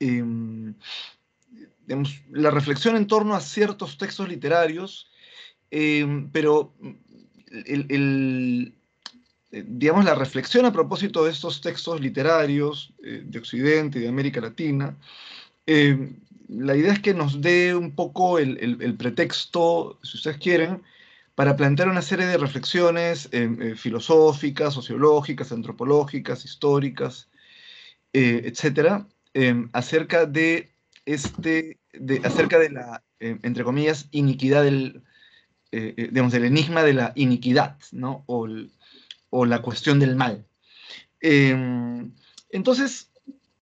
Em, la reflexión en torno a ciertos textos literarios, em, pero eh, digamos, la reflexión a propósito de estos textos literarios eh, de Occidente y de América Latina, em, la idea es que nos dé un poco el, el, pretexto, si ustedes quieren, para plantear una serie de reflexiones eh, filosóficas, sociológicas, antropológicas, históricas, etcétera, Em, acerca de este, de, acerca de la, em, entre comillas, iniquidad del, eh, eh, digamos, el enigma de la iniquidad, ¿no? O, la cuestión del mal. Em, entonces,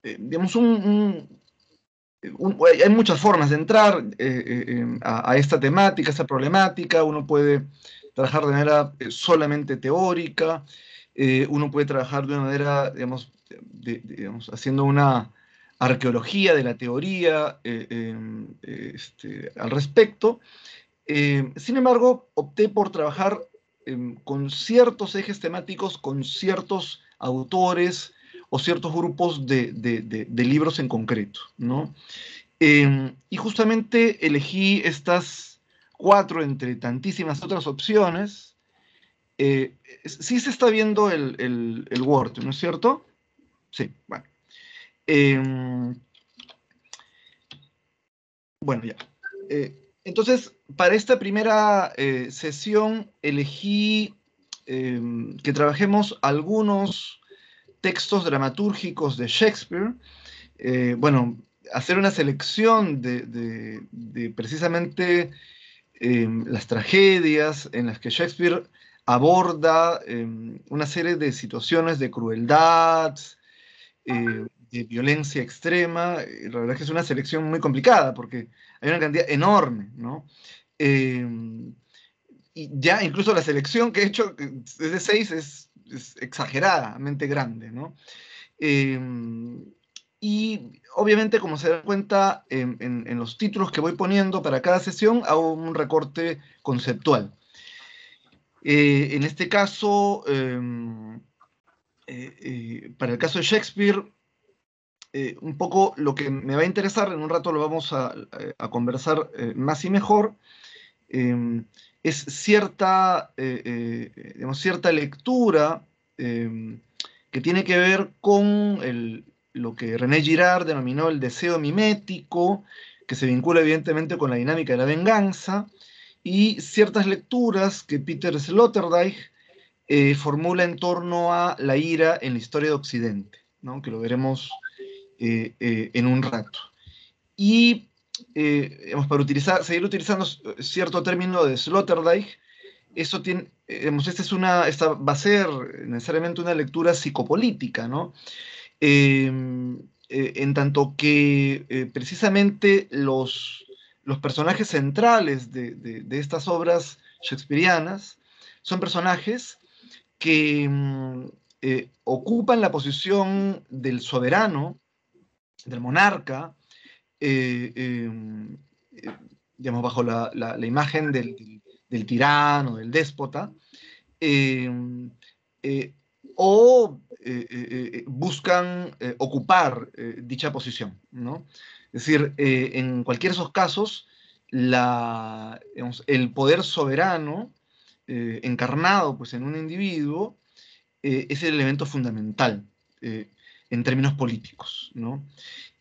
eh, digamos, hay muchas formas de entrar a, esta temática, a esta problemática. Uno puede trabajar de manera solamente teórica, uno puede trabajar de una manera, digamos haciendo una, arqueología, de la teoría eh, em, eh, este, al respecto. Em, sin embargo, opté por trabajar em, con ciertos ejes temáticos, con ciertos autores o ciertos grupos de, libros en concreto, ¿no? y justamente elegí estas cuatro entre tantísimas otras opciones. Eh, sí se está viendo el Word, ¿no es cierto? Sí, bueno. Em, bueno, ya. Eh, entonces, para esta primera eh, sesión elegí em, que trabajemos algunos textos dramatúrgicos de Shakespeare. Eh, bueno, hacer una selección de, precisamente em, las tragedias en las que Shakespeare aborda una serie de situaciones de crueldad, violencia extrema. Eh, la verdad es que es una selección muy complicada porque hay una cantidad enorme, ¿no? Em, y ya incluso la selección que he hecho desde eh, de seis es, exageradamente grande, ¿no? Em, y obviamente, como se dan cuenta, en, los títulos que voy poniendo para cada sesión hago un recorte conceptual. Eh, en este caso, em, para el caso de Shakespeare, eh, un poco lo que me va a interesar, en un rato lo vamos a, eh, conversar eh, más y mejor, em, es cierta, cierta lectura em, que tiene que ver con lo que René Girard denominó el deseo mimético, que se vincula evidentemente con la dinámica de la venganza, y ciertas lecturas que Peter Sloterdijk formula en torno a la ira en la historia de Occidente, que lo veremos eh, eh, en un rato. Y eh, para utilizar, seguir utilizando cierto término de Sloterdijk, eso tiene, esta, es una, va a ser necesariamente una lectura psicopolítica, em, en tanto que precisamente los, los personajes centrales de, estas obras shakespearianas son personajes que mm, ocupan la posición del soberano del monarca, eh, em, eh, digamos, bajo la, imagen del, tirano, del déspota, em, eh, o buscan ocupar dicha posición, ¿no? Es decir, en cualquiera de esos casos, el poder soberano encarnado pues, en un individuo es el elemento fundamental en términos políticos. ¿no?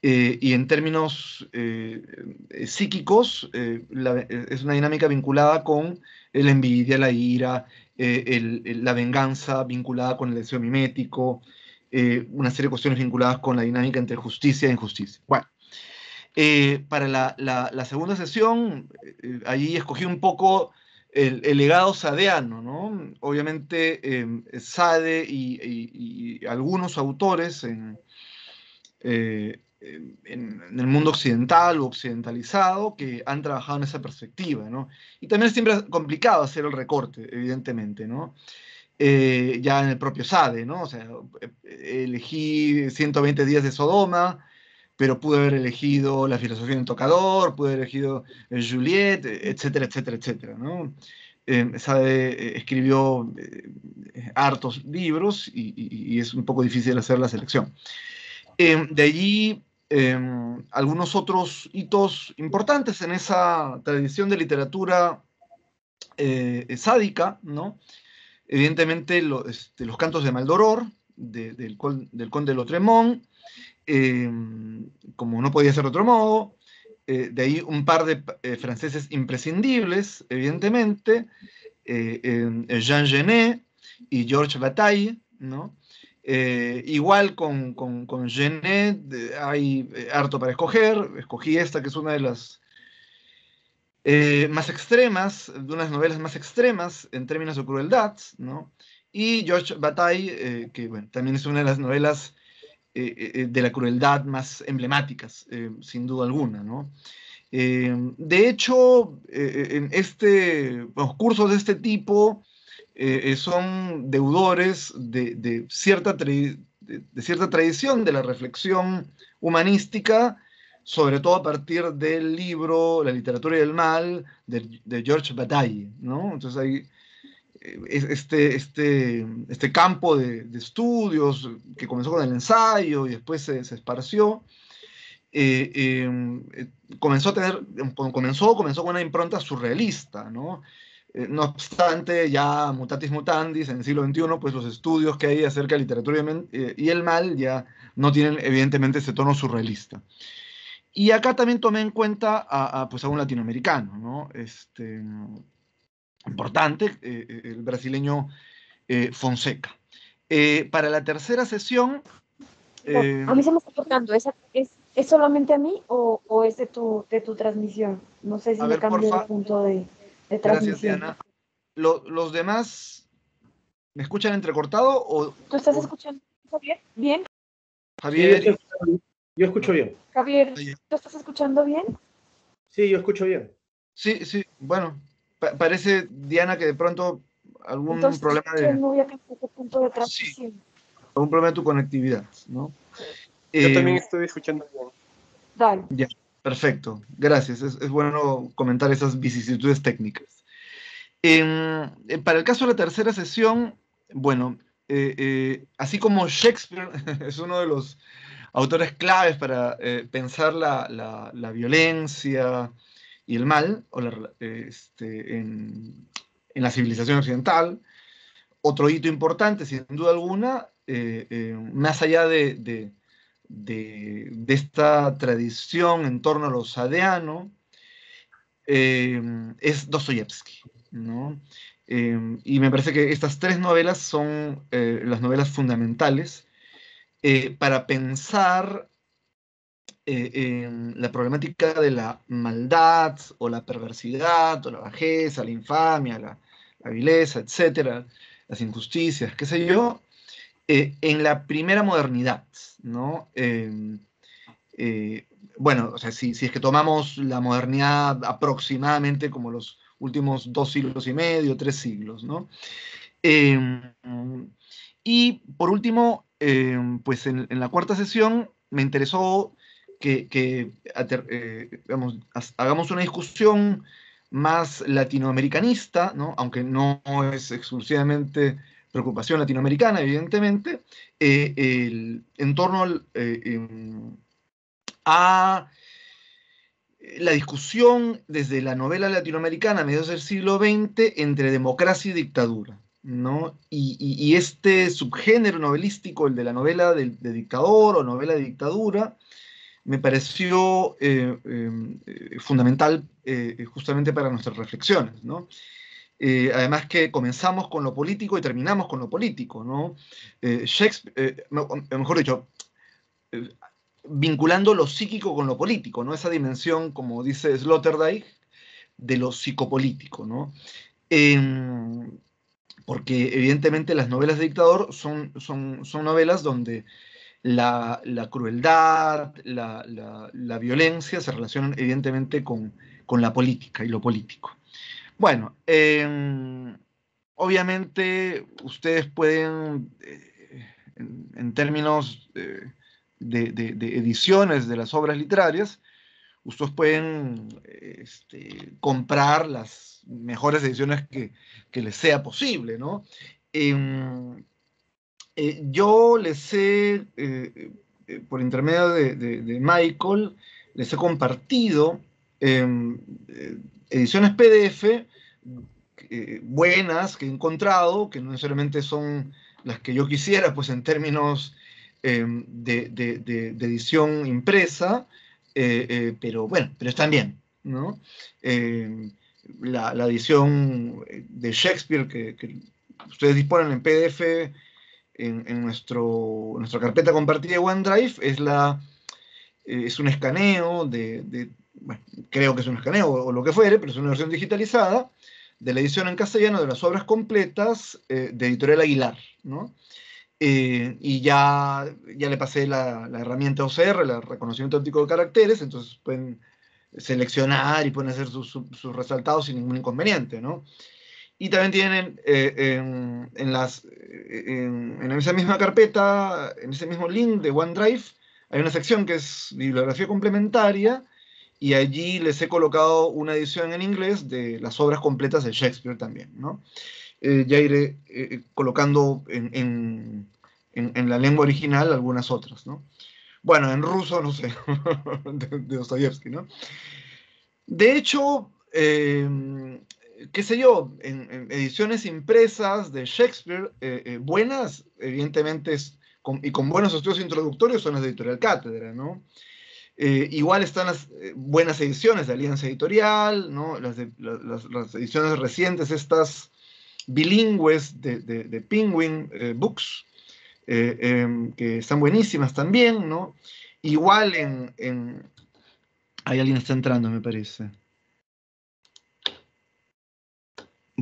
Eh, y en términos eh, psíquicos, eh, es una dinámica vinculada con la envidia, la ira, la venganza vinculada con el deseo mimético, una serie de cuestiones vinculadas con la dinámica entre justicia e injusticia. Bueno, para la, segunda sesión, ahí escogí un poco el, legado sadeano, ¿no? Obviamente em, Sade y, algunos autores eh, en, el mundo occidental o occidentalizado que han trabajado en esa perspectiva, ¿no? Y también es siempre complicado hacer el recorte, evidentemente, ¿no? Eh, ya en el propio Sade, ¿no? O sea, eh, elegí 120 días de Sodoma, pero pudo haber elegido la filosofía en tocador, pude haber elegido Juliet, etcétera, etcétera, etcétera. ¿no? Eh, eh, escribió eh, hartos libros y, es un poco difícil hacer la selección. de allí em, algunos otros hitos importantes en esa tradición de literatura sádica, ¿no? Evidentemente este, los cantos de Maldoror, del, del, conde Lotremont, Em, como no podía ser otro modo. Eh, de ahí un par de eh, franceses imprescindibles, evidentemente, eh, Jean Genet y Georges Bataille, ¿no? igual con, con, Genet hay harto para escoger, escogí esta que es una de las más extremas, de unas novelas más extremas en términos de crueldad, y Georges Bataille, que también es una de las novelas eh, eh, de la crueldad más emblemáticas, eh, sin duda alguna, ¿no? de hecho, en este, los cursos de este tipo son deudores de, cierta de, cierta tradición de la reflexión humanística, sobre todo a partir del libro La literatura del mal de, George Bataille, ¿no? Entonces hay este, este, este campo de, estudios que comenzó con el ensayo y después se, esparció, eh, em, eh, comenzó a tener, comenzó, comenzó con una impronta surrealista, ¿no? Eh, no obstante, ya mutatis mutandis, en el siglo XXI, pues los estudios que hay acerca de literatura y, el mal ya no tienen evidentemente ese tono surrealista. Y acá también tomé en cuenta a, pues, a un latinoamericano, ¿no? Este, importante, eh, eh, el brasileño eh, Fonseca. para la tercera sesión... a mí se me está cortando, ¿Es, ¿Es, solamente a mí o, es de tu, de tu transmisión? No sé si me cambió el punto de, de transmisión. Gracias, Diana. los demás, ¿me escuchan entrecortado o...? ¿Tú estás escuchando bien? ¿Bien? Javier... yo escucho bien. Javier, ¿tú estás escuchando bien? Sí, yo escucho bien. Sí, sí, bueno, parece, Diana, que de pronto algún problema de... Este algún problema de tu conectividad, ¿no? Yo eh, también estoy escuchando Dale. Ya, perfecto. Gracias. Es, bueno comentar esas vicisitudes técnicas. Em, eh, para el caso de la tercera sesión, bueno, eh, así como Shakespeare es uno de los autores claves para pensar la, la, la violencia, y el mal este, en, la civilización occidental. Otro hito importante, sin duda alguna, eh, eh, más allá de, esta tradición en torno a lo sadeano, eh, es Dostoyevsky. y me parece que estas tres novelas son las novelas fundamentales para pensar eh, em, la problemática de la maldad o la perversidad o la bajeza, la infamia, la, vileza, etcétera, las injusticias, qué sé yo, eh, en la primera modernidad, em, eh, bueno, o si, es que tomamos la modernidad aproximadamente como los últimos dos siglos y medio, tres siglos, ¿no? Em, y por último, pues en la cuarta sesión me interesó que, eh, hagamos una discusión más latinoamericanista, aunque no es exclusivamente preocupación latinoamericana, evidentemente, eh, en torno eh, em, a la discusión desde la novela latinoamericana a mediados del siglo XX entre democracia y dictadura. ¿no? Y, este subgénero novelístico, el de la novela de dictador o novela de dictadura, me pareció eh, em, eh, fundamental eh, justamente para nuestras reflexiones, además que comenzamos con lo político y terminamos con lo político, ¿no? Shakespeare, mejor dicho, vinculando lo psíquico con lo político, ¿no? Esa dimensión, como dice Sloterdijk, de lo psicopolítico, em, porque evidentemente las novelas de dictador son novelas donde la, crueldad, la, violencia se relacionan evidentemente con, la política y lo político. Bueno, em, obviamente ustedes pueden, eh, en, términos eh, de, ediciones de las obras literarias, ustedes pueden este, comprar las mejores ediciones que, les sea posible, ¿no? Em, eh, yo les he, eh, eh, por intermedio de, Michael, les he compartido em, ediciones PDF buenas que he encontrado, que no necesariamente son las que yo quisiera, pues en términos em, de, edición impresa, pero bueno, pero están bien, em, La, edición de Shakespeare que, ustedes disponen en PDF en, nuestra carpeta compartida de OneDrive es, la, eh, es un escaneo de, creo que es un escaneo o lo que fuere, pero es una versión digitalizada de la edición en castellano de las obras completas eh, de Editorial Aguilar, ¿no? Eh, y ya, ya le pasé la, herramienta OCR, el reconocimiento óptico de caracteres, entonces pueden seleccionar y pueden hacer sus, sus, sin ningún inconveniente, ¿no? Y también tienen eh, en, en, las, eh, en, esa misma carpeta, en ese mismo link de OneDrive, hay una sección que es bibliografía complementaria y allí les he colocado una edición en inglés de las obras completas de Shakespeare también. ¿no? Eh, ya iré colocando en, en, la lengua original algunas otras. ¿no? Bueno, en ruso, no sé, de, Dostoyevsky. ¿no? De hecho, qué sé yo, en, ediciones impresas de Shakespeare, eh, eh, buenas, evidentemente, y con buenos estudios introductorios son las de Editorial Cátedra, ¿no? Eh, igual están las buenas ediciones de Alianza Editorial, ¿no? Las, ediciones recientes, estas bilingües de, Penguin Books, em, que están buenísimas también, ¿no? Igual en, en... Ahí alguien está entrando, me parece.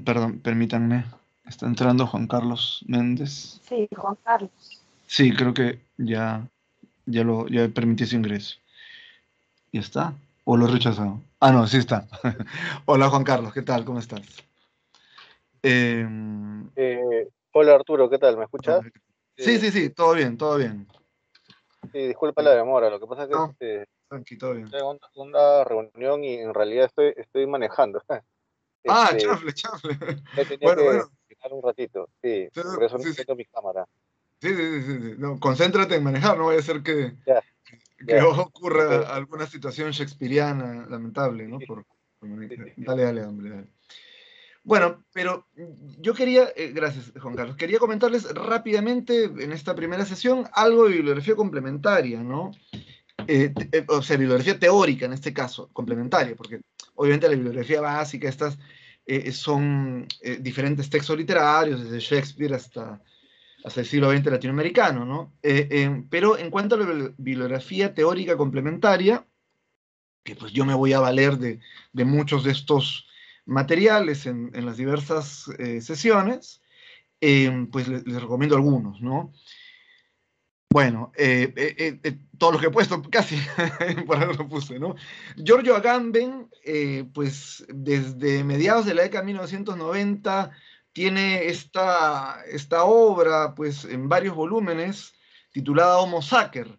Perdón, permítanme. Está entrando Juan Carlos Méndez. Sí, Juan Carlos. Sí, creo que ya, ya, lo, ya permití su ingreso. ¿Ya está? ¿O lo he rechazado? Ah, no, sí está. hola Juan Carlos, ¿qué tal? ¿Cómo estás? Em, eh, hola Arturo, ¿qué tal? ¿Me escuchas? Sí, eh, sí, sí, todo bien, todo bien. Sí, disculpa la demora, lo que pasa es que... Este, todo bien. Tengo reunión y en realidad estoy, estoy manejando. Ah, este, chafle, chafle! bueno, que un ratito, sí. por eso sí, no mi cámara. Sí, sí, sí. No, concéntrate en manejar, no vaya a ser que, os que ocurra alguna situación shakespeariana lamentable, ¿no? Por, dale, dale, hombre, Bueno, pero yo quería, eh, gracias Juan Carlos, quería comentarles rápidamente en esta primera sesión algo de bibliografía complementaria, ¿no? Eh, eh, o sea, bibliografía teórica en este caso, complementaria, porque Obviamente la bibliografía básica, estas eh, son eh, diferentes textos literarios, desde Shakespeare hasta, hasta el siglo XX latinoamericano, ¿no? Eh, pero en cuanto a la bibliografía teórica complementaria, que pues yo me voy a valer de, muchos de estos materiales en, las diversas sesiones, pues les, recomiendo algunos, ¿no? Bueno, eh, eh, eh, todo lo que he puesto, casi, por algo lo puse, ¿no? Giorgio Agamben, pues desde mediados de la década de 1990, tiene esta, esta obra, pues en varios volúmenes, titulada Homo Sacer,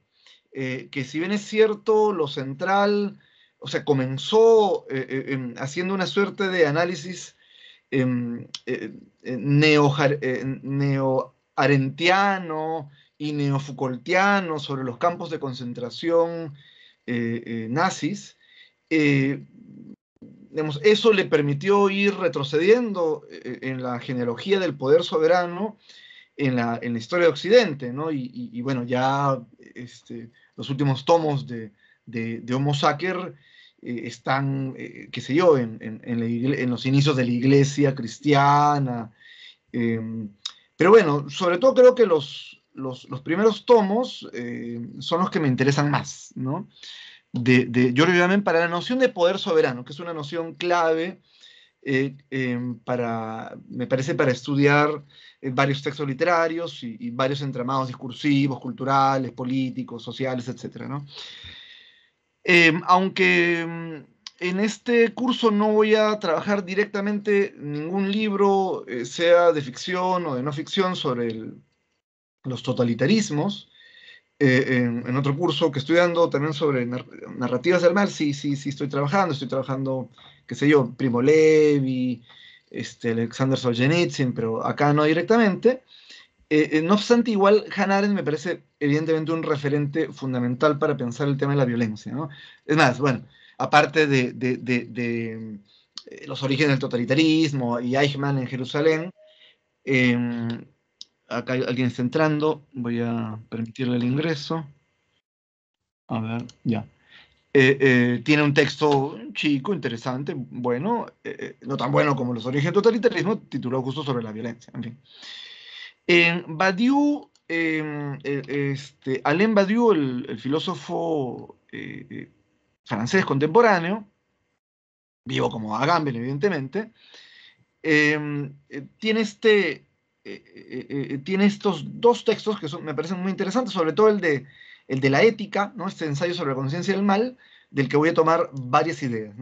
que si bien es cierto, lo central, o sea, comenzó haciendo una suerte de análisis em, neoarentiano, neo, arentiano y neofucoltianos sobre los campos de concentración eh, eh, nazis, eh, eso le permitió ir retrocediendo en la genealogía del poder soberano en la, historia de Occidente, Y, bueno, ya este, los últimos tomos de, de, Homo Sacer están, qué sé yo, en, los inicios de la iglesia cristiana. Em, pero bueno, sobre todo creo que los, los, primeros tomos eh, son los que me interesan más, ¿no? De, de Giorgio para la noción de poder soberano, que es una noción clave eh, em, para, me parece, para estudiar eh, varios textos literarios y, varios entramados discursivos, culturales, políticos, sociales, etc. ¿no? Em, aunque em, en este curso no voy a trabajar directamente ningún libro, sea de ficción o de no ficción, sobre el, los totalitarismos. Eh, en, otro curso que estoy dando también sobre narrativas del mar, sí, sí, sí, estoy trabajando, estoy trabajando, qué sé yo, Primo Levi, este, Alexander Solzhenitsyn, pero acá no directamente. Eh, eh, no obstante, igual Hannah Arendt me parece evidentemente un referente fundamental para pensar el tema de la violencia. ¿no? Es más, bueno, aparte de, de, los orígenes del totalitarismo y Eichmann en Jerusalén, em, acá alguien está entrando, voy a permitirle el ingreso. A ver, ya. Eh, eh, tiene un texto chico, interesante, bueno, eh, no tan bueno como Los orígenes del totalitarismo, titulado justo sobre la violencia, en fin. Badiou, em, este, Alain Badiou, el, el filósofo francés contemporáneo, vivo como Agamben, evidentemente, em, tiene este eh, eh, eh, tiene estos dos textos que me parecen muy interesantes, sobre todo el de, el de la ética, ¿no? este ensayo sobre la conciencia del mal, del que voy a tomar varias ideas.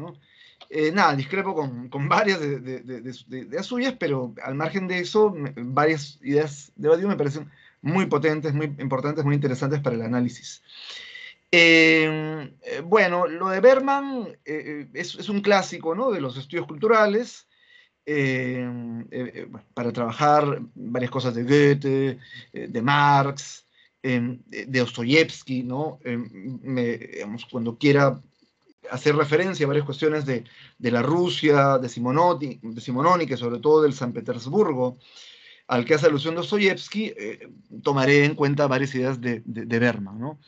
nada, discrepo con, con varias de, de, las suyas, pero al margen de eso, varias ideas de Badiou me parecen muy potentes, muy importantes, muy interesantes para el análisis. Em, bueno, lo de Berman es, un clásico de los estudios culturales. Em, eh, eh, para trabajar varias cosas de Goethe, eh, de Marx, em, de Ostoyevsky, ¿no? Em, cuando quiera hacer referencia a varias cuestiones de, la Rusia, de, Simonoti, de que sobre todo del San Petersburgo, al que hace alusión Ostoyevsky, tomaré en cuenta varias ideas de, de, de Berman, ¿no?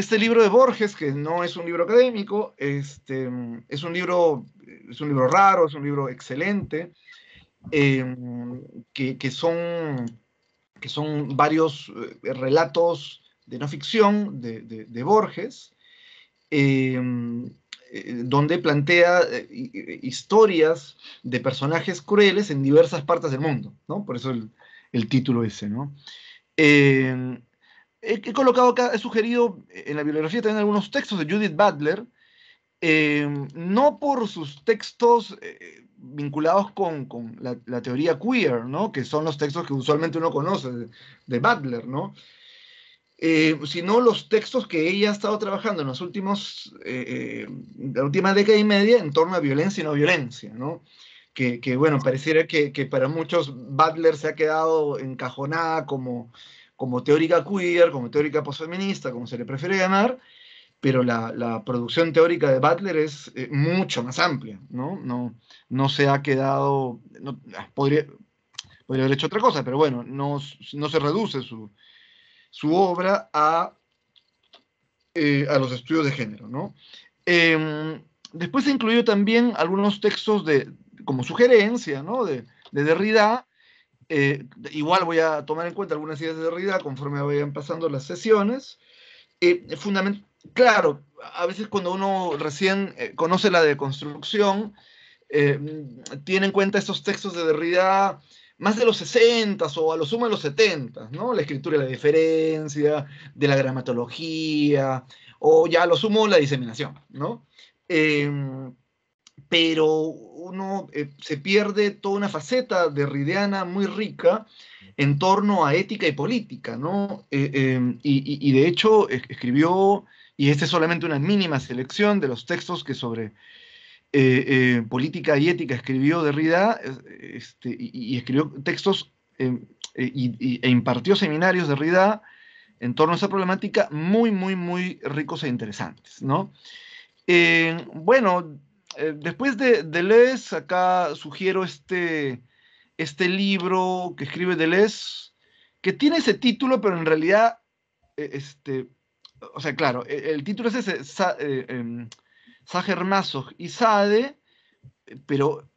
Este libro de Borges, que no es un libro académico, este, es, un libro, es un libro raro, es un libro excelente, em, que, son, que son varios eh, relatos de no ficción de, Borges, em, eh, donde plantea eh, historias de personajes crueles en diversas partes del mundo, Por eso el, el título ese, ¿no? Em, he, colocado acá, he sugerido eh, en la bibliografía también algunos textos de Judith Butler, eh, no por sus textos eh, vinculados con, la, teoría queer, ¿no? que son los textos que usualmente uno conoce de, Butler, ¿no? sino los textos que ella ha estado trabajando en los últimos, décadas y media en torno a violencia y no violencia. Que, bueno, pareciera que, para muchos Butler se ha quedado encajonada como como teórica queer, como teórica posfeminista, como se le prefiere llamar, pero la, producción teórica de Butler es eh, mucho más amplia, ¿no? No, no se ha quedado, ah, podría, haber hecho otra cosa, pero bueno, no, se reduce su, obra a, eh, a los estudios de género, ¿no? Em, después se incluido también algunos textos de, como sugerencia, ¿no? De, de Derrida, eh, igual voy a tomar en cuenta algunas ideas de Derrida conforme vayan pasando las sesiones. Eh, claro, a veces cuando uno recién eh, conoce la deconstrucción, tiene en cuenta estos textos de Derrida más de los 60 o a lo sumo de los 70, ¿no? La escritura de la diferencia, de la gramatología, o ya a lo sumo la diseminación, ¿no? pero uno eh, se pierde toda una faceta de Rideana muy rica en torno a ética y política, ¿no? Eh, em, y, de hecho escribió, y esta es solamente una mínima selección de los textos que sobre eh, política y ética escribió Derrida, este, y, escribió textos em, e impartió seminarios de Derrida en torno a esa problemática muy, muy, muy ricos e interesantes, ¿no? bueno, eh, después de Deleuze, acá sugiero este, este libro que escribe Deleuze, que tiene ese título, pero en realidad, eh, este, o sea, claro, e, el, título es ese, eh, em, y Sade, pero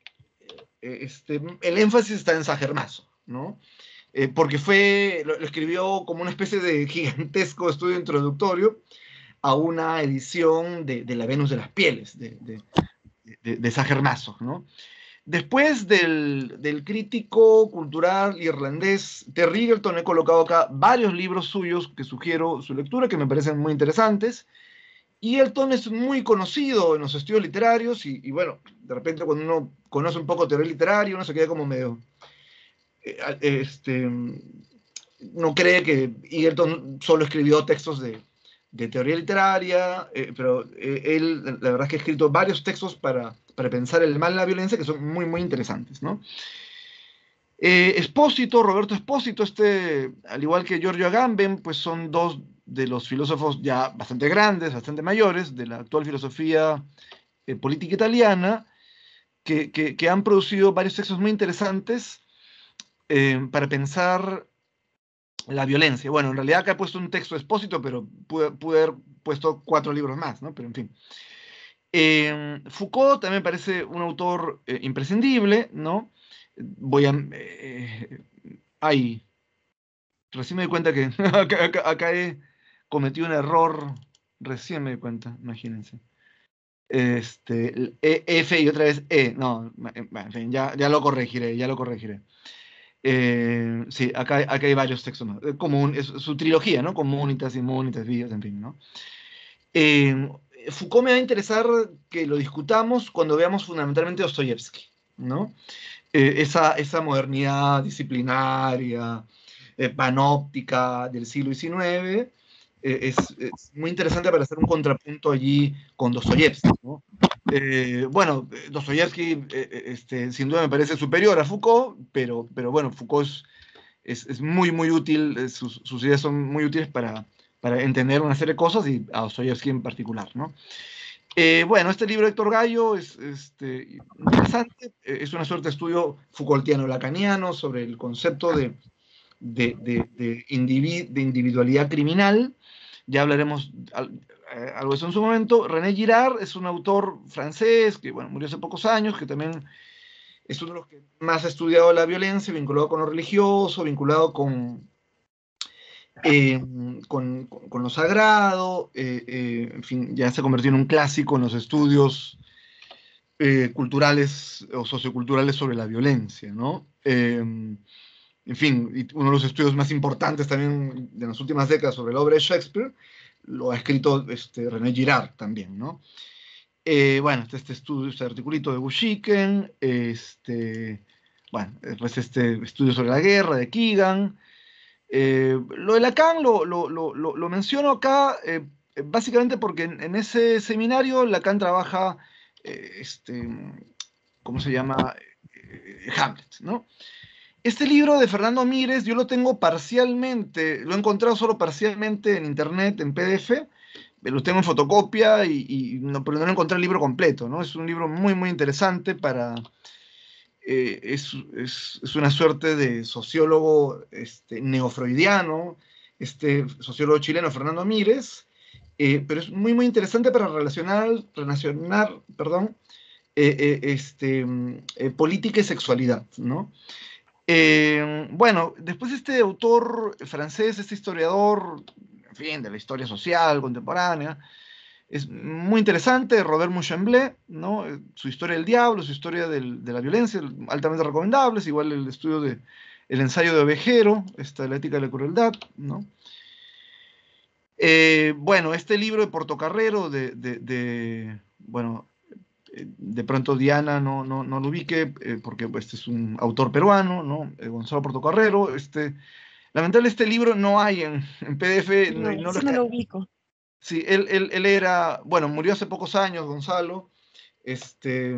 este, el énfasis está en Sagermaso, ¿no? porque fue, lo, escribió como una especie de gigantesco estudio introductorio a una edición de, La Venus de las Pieles, de, de, de ¿no? Después del, crítico cultural irlandés Terry Eagleton, he colocado acá varios libros suyos que sugiero su lectura, que me parecen muy interesantes. Y Elton es muy conocido en los estudios literarios y, bueno, de repente cuando uno conoce un poco teoría literaria, uno se queda como medio... Eh, este, mm, no cree que Eagleton solo escribió textos de, de teoría literaria, eh, pero eh, él, la verdad es que ha escrito varios textos para, pensar el mal y la violencia que son muy, muy interesantes, ¿no? Eh, Espósito, Roberto Espósito, este, al igual que Giorgio Agamben, pues son dos de los filósofos ya bastante grandes, bastante mayores, de la actual filosofía política italiana, que, han producido varios textos muy interesantes para pensar la violencia. Bueno, en realidad acá he puesto un texto expósito, pero pude, haber puesto cuatro libros más, ¿no? Pero en fin. Em, Foucault también parece un autor eh, imprescindible, ¿no? Voy a... Eh, Ahí recién me di cuenta que acá, he cometido un error, recién me di cuenta, imagínense. Este, e, F y otra vez E, no, eh, en fin, ya, ya lo corregiré, ya lo corregiré. Eh, sí, acá, hay varios textos más. su trilogía, ¿no? Comunitas, inmunitas, vías, en fin, ¿no? Eh, Foucault me va a interesar que lo discutamos cuando veamos fundamentalmente Dostoyevsky, ¿no? Eh, esa, esa modernidad disciplinaria, panóptica del siglo XIX, es, es, muy interesante para hacer un contrapunto allí con Dostoyevsky, ¿no? Eh, bueno, Dostoyevsky eh, eh, este, sin duda me parece superior a Foucault, pero, pero bueno, Foucault es, muy, muy útil, sus, ideas son muy útiles para, entender una serie de cosas y a Dostoyevsky en particular, ¿no? bueno, este libro de Héctor Gallo es este, interesante, es una suerte de estudio Foucaultiano-lacaniano sobre el concepto de, individualidad criminal ya hablaremos eh, algo de eso en su momento. René Girard es un autor francés que bueno, murió hace pocos años, que también es uno de los que más ha estudiado la violencia, vinculado con lo religioso, vinculado con, em, con, lo sagrado, eh, eh, en fin, ya se convirtió en un clásico en los estudios culturales o socioculturales sobre la violencia, ¿no? Em, en fin, uno de los estudios más importantes también de las últimas décadas sobre la obra de Shakespeare, lo ha escrito este, René Girard también, ¿no? Eh, bueno, este, estudio, este articulito de Bushiken, este, bueno, después este estudio sobre la guerra de Keegan. Eh, lo de Lacan lo, menciono acá eh, básicamente porque en, ese seminario Lacan trabaja, este, ¿cómo se llama? Hamlet, ¿no? Este libro de Fernando Mírez yo lo tengo parcialmente, lo he encontrado solo parcialmente en internet, en PDF, eh, lo tengo en fotocopia, y, no, he encontrado el libro completo, ¿no? Es un libro muy, muy interesante para... Eh, es, una suerte de sociólogo este, neofreudiano, este sociólogo chileno Fernando Mírez, eh, pero es muy, muy interesante para relacionar, relacionar perdón, este, mm, política y sexualidad, ¿no? Eh, bueno, después este autor francés, este historiador, en fin, de la historia social contemporánea, es muy interesante, Robert Mouchamblé, ¿no? Eh, su historia del diablo, su historia de la violencia, altamente recomendable, es igual el estudio de el ensayo de Ovejero, esta, la ética de la crueldad, ¿no? Eh, bueno, este libro de Portocarrero, de, de, de bueno, eh, de pronto Diana no, no, lo ubique, eh, porque pues, este es un autor peruano, ¿no? Eh, Gonzalo Portocarrero. Este, lamentable, este libro no hay en, PDF. No, no, no lo, ubico. Sí, él, era, bueno, murió hace pocos años, Gonzalo. Este,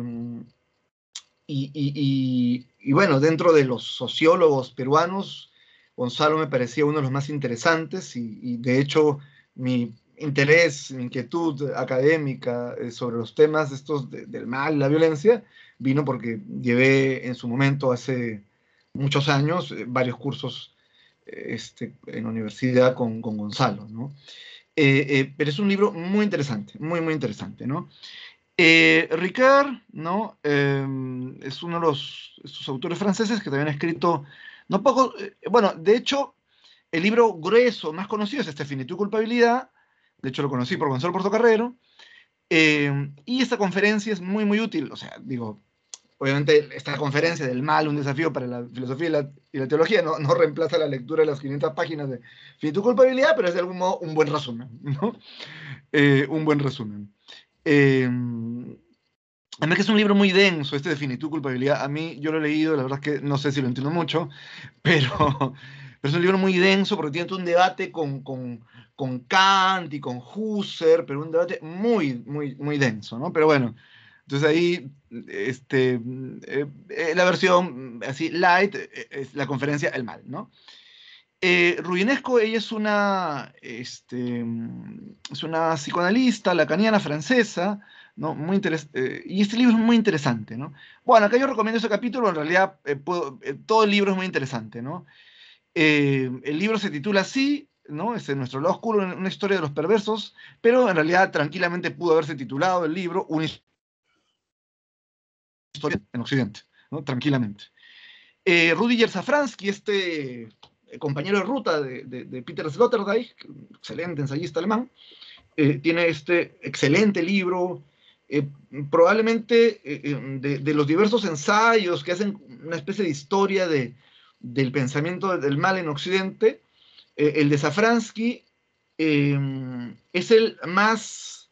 y, y, bueno, dentro de los sociólogos peruanos, Gonzalo me parecía uno de los más interesantes y, de hecho mi interés, inquietud académica eh, sobre los temas estos del mal, la violencia, vino porque llevé en su momento, hace muchos años, eh, varios cursos eh, este, en la universidad con, Gonzalo, ¿no? pero es un libro muy interesante, muy, muy interesante, ¿no? Ricard, ¿no? Em, es uno de los autores franceses que también ha escrito, no poco, bueno, de hecho, el libro grueso más conocido es este Finitud y Culpabilidad, de hecho lo conocí por Gonzalo Portocarrero, eh, y esta conferencia es muy, muy útil, o sea, digo, obviamente esta conferencia del mal, un desafío para la filosofía y la, teología, no, no, reemplaza la lectura de las 500 páginas de Fin culpabilidad, pero es de algún modo un buen resumen, ¿no? Eh, un buen resumen. Eh, Además que es un libro muy denso, este de Finitud Culpabilidad. A mí, yo lo he leído, la verdad es que no sé si lo entiendo mucho, pero es un libro muy denso porque tiene un debate con, con, con Kant y con Husserl, pero un debate muy, muy, muy denso, ¿no? Pero bueno, entonces ahí, este, eh, eh, la versión mm, así light eh, es la conferencia El Mal, ¿no? Rubinesco, ella es una, este, mm, es una psicoanalista lacaniana francesa, ¿no? Muy y este libro es muy interesante, ¿no? Bueno, acá yo recomiendo ese capítulo, en realidad todo el libro es muy interesante, ¿no? Eh, el libro se titula así, ¿no? en este, Nuestro lado oscuro, una historia de los perversos, pero en realidad tranquilamente pudo haberse titulado el libro Una historia en Occidente, Tranquilamente. Eh, Rudiger Safransky, este eh, compañero de ruta de, Peter Sloterdijk, excelente ensayista alemán, eh, tiene este excelente libro, probablemente de, los diversos ensayos que hacen una especie de historia de, del pensamiento del mal en Occidente, eh, el de Safransky em, es el más,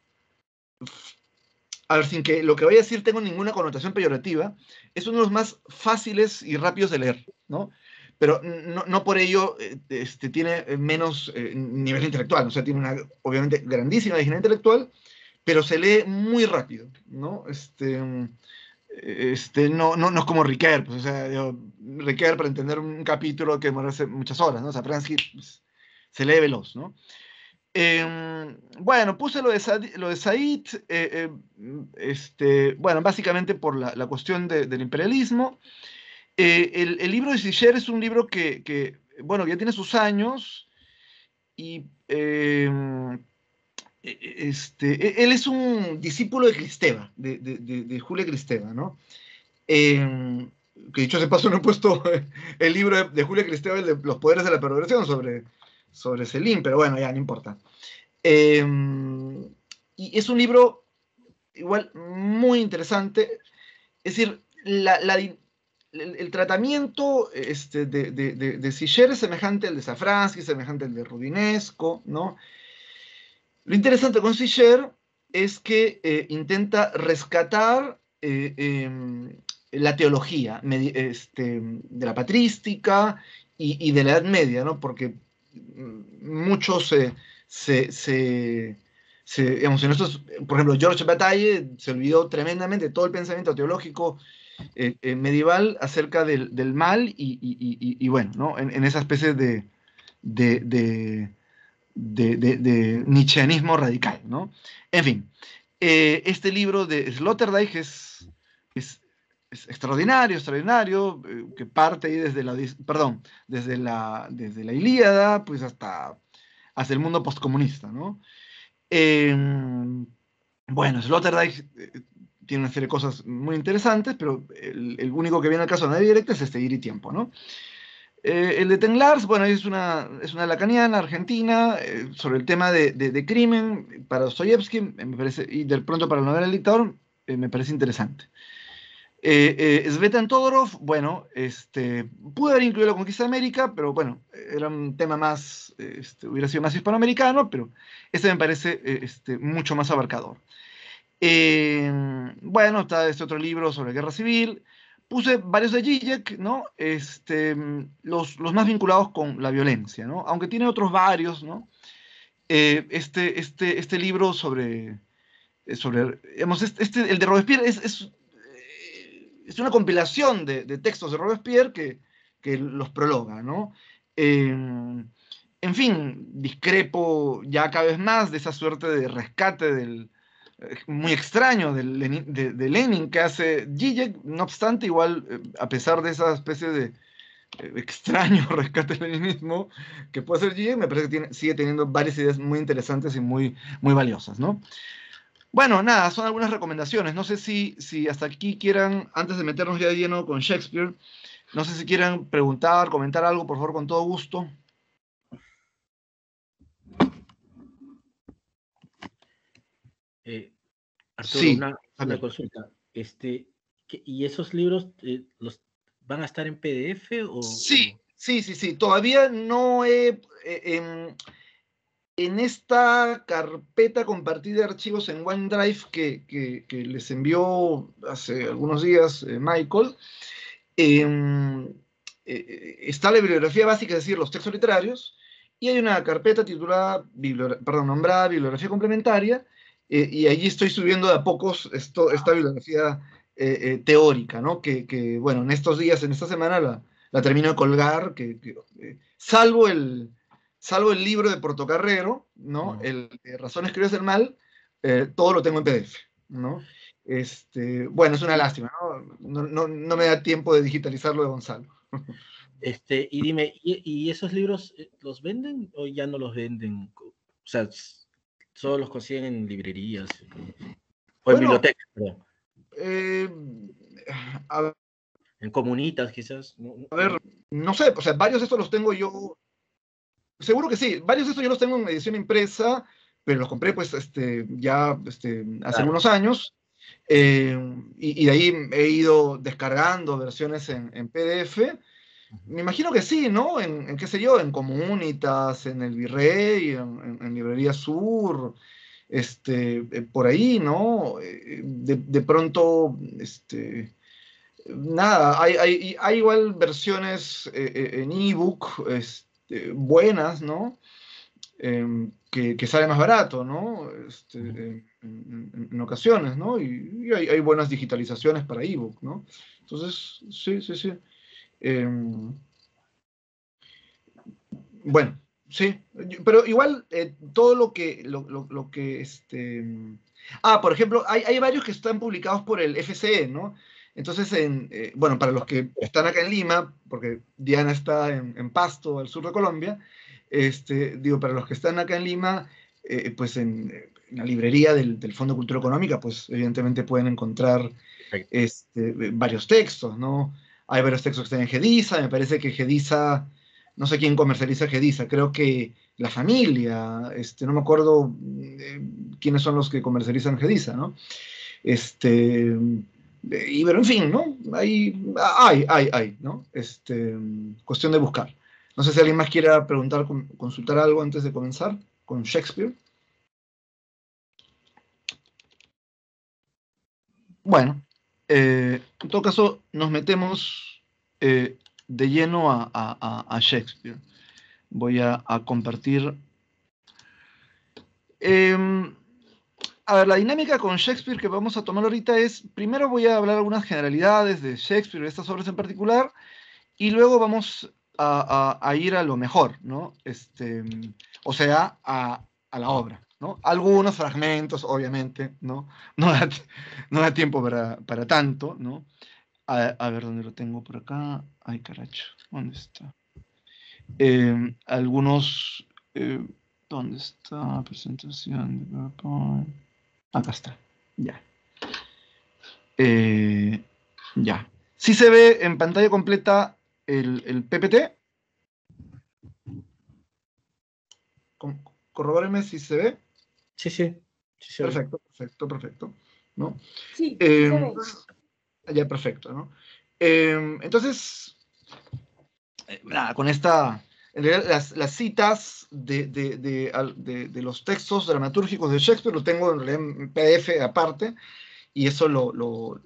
a ver, sin que lo que voy a decir tengo ninguna connotación peyorativa, es uno de los más fáciles y rápidos de leer, ¿no? Pero no, por ello eh, este, tiene menos eh, nivel intelectual, o sea, tiene una, obviamente, grandísima dignidad intelectual, pero se lee muy rápido, ¿no? Este, em, este, no, no, no es como Ricker, pues, o sea, Ricker para entender un capítulo que demorase muchas horas, ¿no? O sea, Fransky pues, se lee veloz, ¿no? Em, bueno, puse lo de, Said, lo de Said eh, eh, este, bueno, básicamente por la, la cuestión del imperialismo. Eh, el, el, libro de Sicher es un libro que, que, bueno, ya tiene sus años y em, e-, e-, este, e-, él es un discípulo de Cristeva, de, de, de, Cristeva, ¿no? Em, que dicho ese paso, no he puesto el libro de, Julio Cristeva, el de Los Poderes de la Perversión, sobre, sobre Selim, pero bueno, ya no importa. Em, y es un libro igual muy interesante, es decir, el, tratamiento este, de, de, es semejante al de Safransky, semejante al de Rudinesco, ¿no? Lo interesante con Fischer es que eh, intenta rescatar eh, em, la teología este, de la patrística y, de la Edad Media, ¿no? Porque mm, muchos se, en por ejemplo, George Bataille se olvidó tremendamente todo el pensamiento teológico eh, medieval acerca del, mal y, bueno, ¿no? En, esa especie de de, de, nichianismo radical, ¿no? En fin, eh, este libro de Sloterdijk es, es, extraordinario, extraordinario, eh, que parte desde la, perdón, desde la, desde la Ilíada, pues hasta, hasta el mundo postcomunista, ¿no? Em, bueno, Sloterdijk eh, tiene una serie de cosas muy interesantes, pero el, único que viene al caso de nadie directa es este ir y tiempo, ¿no? Eh, el de Tenglars, bueno, es una, es una lacaniana argentina eh, sobre el tema de, crimen para Dostoyevsky, eh, me y del pronto para el novela del dictador, me parece interesante. Svetan Todorov, bueno, este, pude haber incluido la conquista de América, pero bueno, era un tema más, este, hubiera sido más hispanoamericano, pero este me parece este, mucho más abarcador. bueno, está este otro libro sobre la guerra civil puse varios de Zizek, ¿no? Este, los, más vinculados con la violencia, Aunque tiene otros varios, ¿no? Eh, este, este, este libro sobre, eh, sobre este, este, el de Robespierre es, es, eh, una compilación de, textos de Robespierre que, los prologa, em, en fin, discrepo ya cada vez más de esa suerte de rescate del, muy extraño de Lenin, que hace Zizek, no obstante, igual, eh, a pesar de esa especie de eh, extraño rescate del leninismo que puede hacer Zizek, me parece que sigue teniendo varias ideas muy interesantes y muy, muy valiosas, ¿no? Bueno, nada, son algunas recomendaciones. No sé si, si hasta aquí quieran, antes de meternos ya lleno con Shakespeare, no sé si quieran preguntar, comentar algo, por favor, con todo gusto. Eh, Arturo, una, consulta. Este, ¿Y esos libros eh, los van a estar en PDF o...? Sí, sí, sí, sí. Todavía no he... Eh, em, en, esta carpeta compartida de archivos en OneDrive que, les envió hace algunos días Michael, em, está la bibliografía básica, es decir, los textos literarios, y hay una carpeta titulada, perdón, nombrada Bibliografía Complementaria, eh, y allí estoy subiendo de a pocos esto, esta bibliografía eh, eh, teórica, ¿no? Que, bueno, en estos días, en esta semana la, termino de colgar, que, salvo, el, salvo el libro de Portocarrero, ¿no? El Razones es el Mal, todo lo tengo en PDF, ¿no? Este, bueno, es una lástima, ¿no? No, no me da tiempo de digitalizarlo de Gonzalo. Este, y dime, ¿y, ¿y, esos libros los venden o ya no los venden? O sea, Solo los consiguen en librerías o en bibliotecas, eh, En comunitas, quizás. A ver, no sé, o sea, varios de estos los tengo yo. Seguro que sí, varios de estos yo los tengo en edición impresa, pero los compré pues este, ya este, hace unos años. Eh, y, de ahí he ido descargando versiones en, en PDF me imagino que sí, ¿no? En, qué sé yo, en Comunitas, en El Virrey, en, Librería Sur, este, eh, por ahí, ¿no? Eh, eh, de, pronto, este, nada, hay, igual versiones en ebook book este, buenas, ¿no? Em, que, que, sale más barato, ¿no? Este, en, ocasiones, ¿no? Y, hay, buenas digitalizaciones para ebook, ¿no? Entonces, sí, sí, sí. Em, bueno, sí, pero igual eh, todo lo que, lo, que, este... Ah, por ejemplo, hay, varios que están publicados por el FCE, ¿no? Entonces, eh, bueno, para los que están acá en Lima, porque Diana está en, Pasto, al sur de Colombia, este, digo, para los que están acá en Lima, eh, pues en, la librería del, Fondo de Cultura Económica, pues evidentemente pueden encontrar este, varios textos, ¿no? hay varios textos que están en Gediza, me parece que Gediza, no sé quién comercializa Gediza, creo que la familia, este, no me acuerdo mm, eh, quiénes son los que comercializan Gediza, ¿no? Este, pero en fin, ¿no? Hay, hay, hay, ¿no? Este, cuestión de buscar. No sé si alguien más quiera preguntar, consultar algo antes de comenzar con Shakespeare. Bueno, eh, en todo caso, nos metemos eh, de lleno a, Shakespeare. Voy a, compartir. Em, a ver, la dinámica con Shakespeare que vamos a tomar ahorita es, primero voy a hablar algunas generalidades de Shakespeare, de estas obras en particular, y luego vamos a, ir a lo mejor, ¿no? Este, o sea, a la obra. Algunos fragmentos, obviamente, ¿no? No da, tiempo para, tanto, ¿no? A, ver dónde lo tengo por acá. Ay, caracho, ¿dónde está? Em, algunos. Eh, ¿Dónde está? la Presentación de PowerPoint. Acá está, ya. Eh, ya. Sí se ve en pantalla completa el, PPT. corrobarme si se ve. Sí, sí. sí perfecto, perfecto, perfecto. ¿no? Sí, eh, ya perfecto, ¿no? Eh, entonces, eh, nada, con esta, las, las citas de, los textos dramatúrgicos de Shakespeare lo tengo en, PDF aparte y eso lo, lo,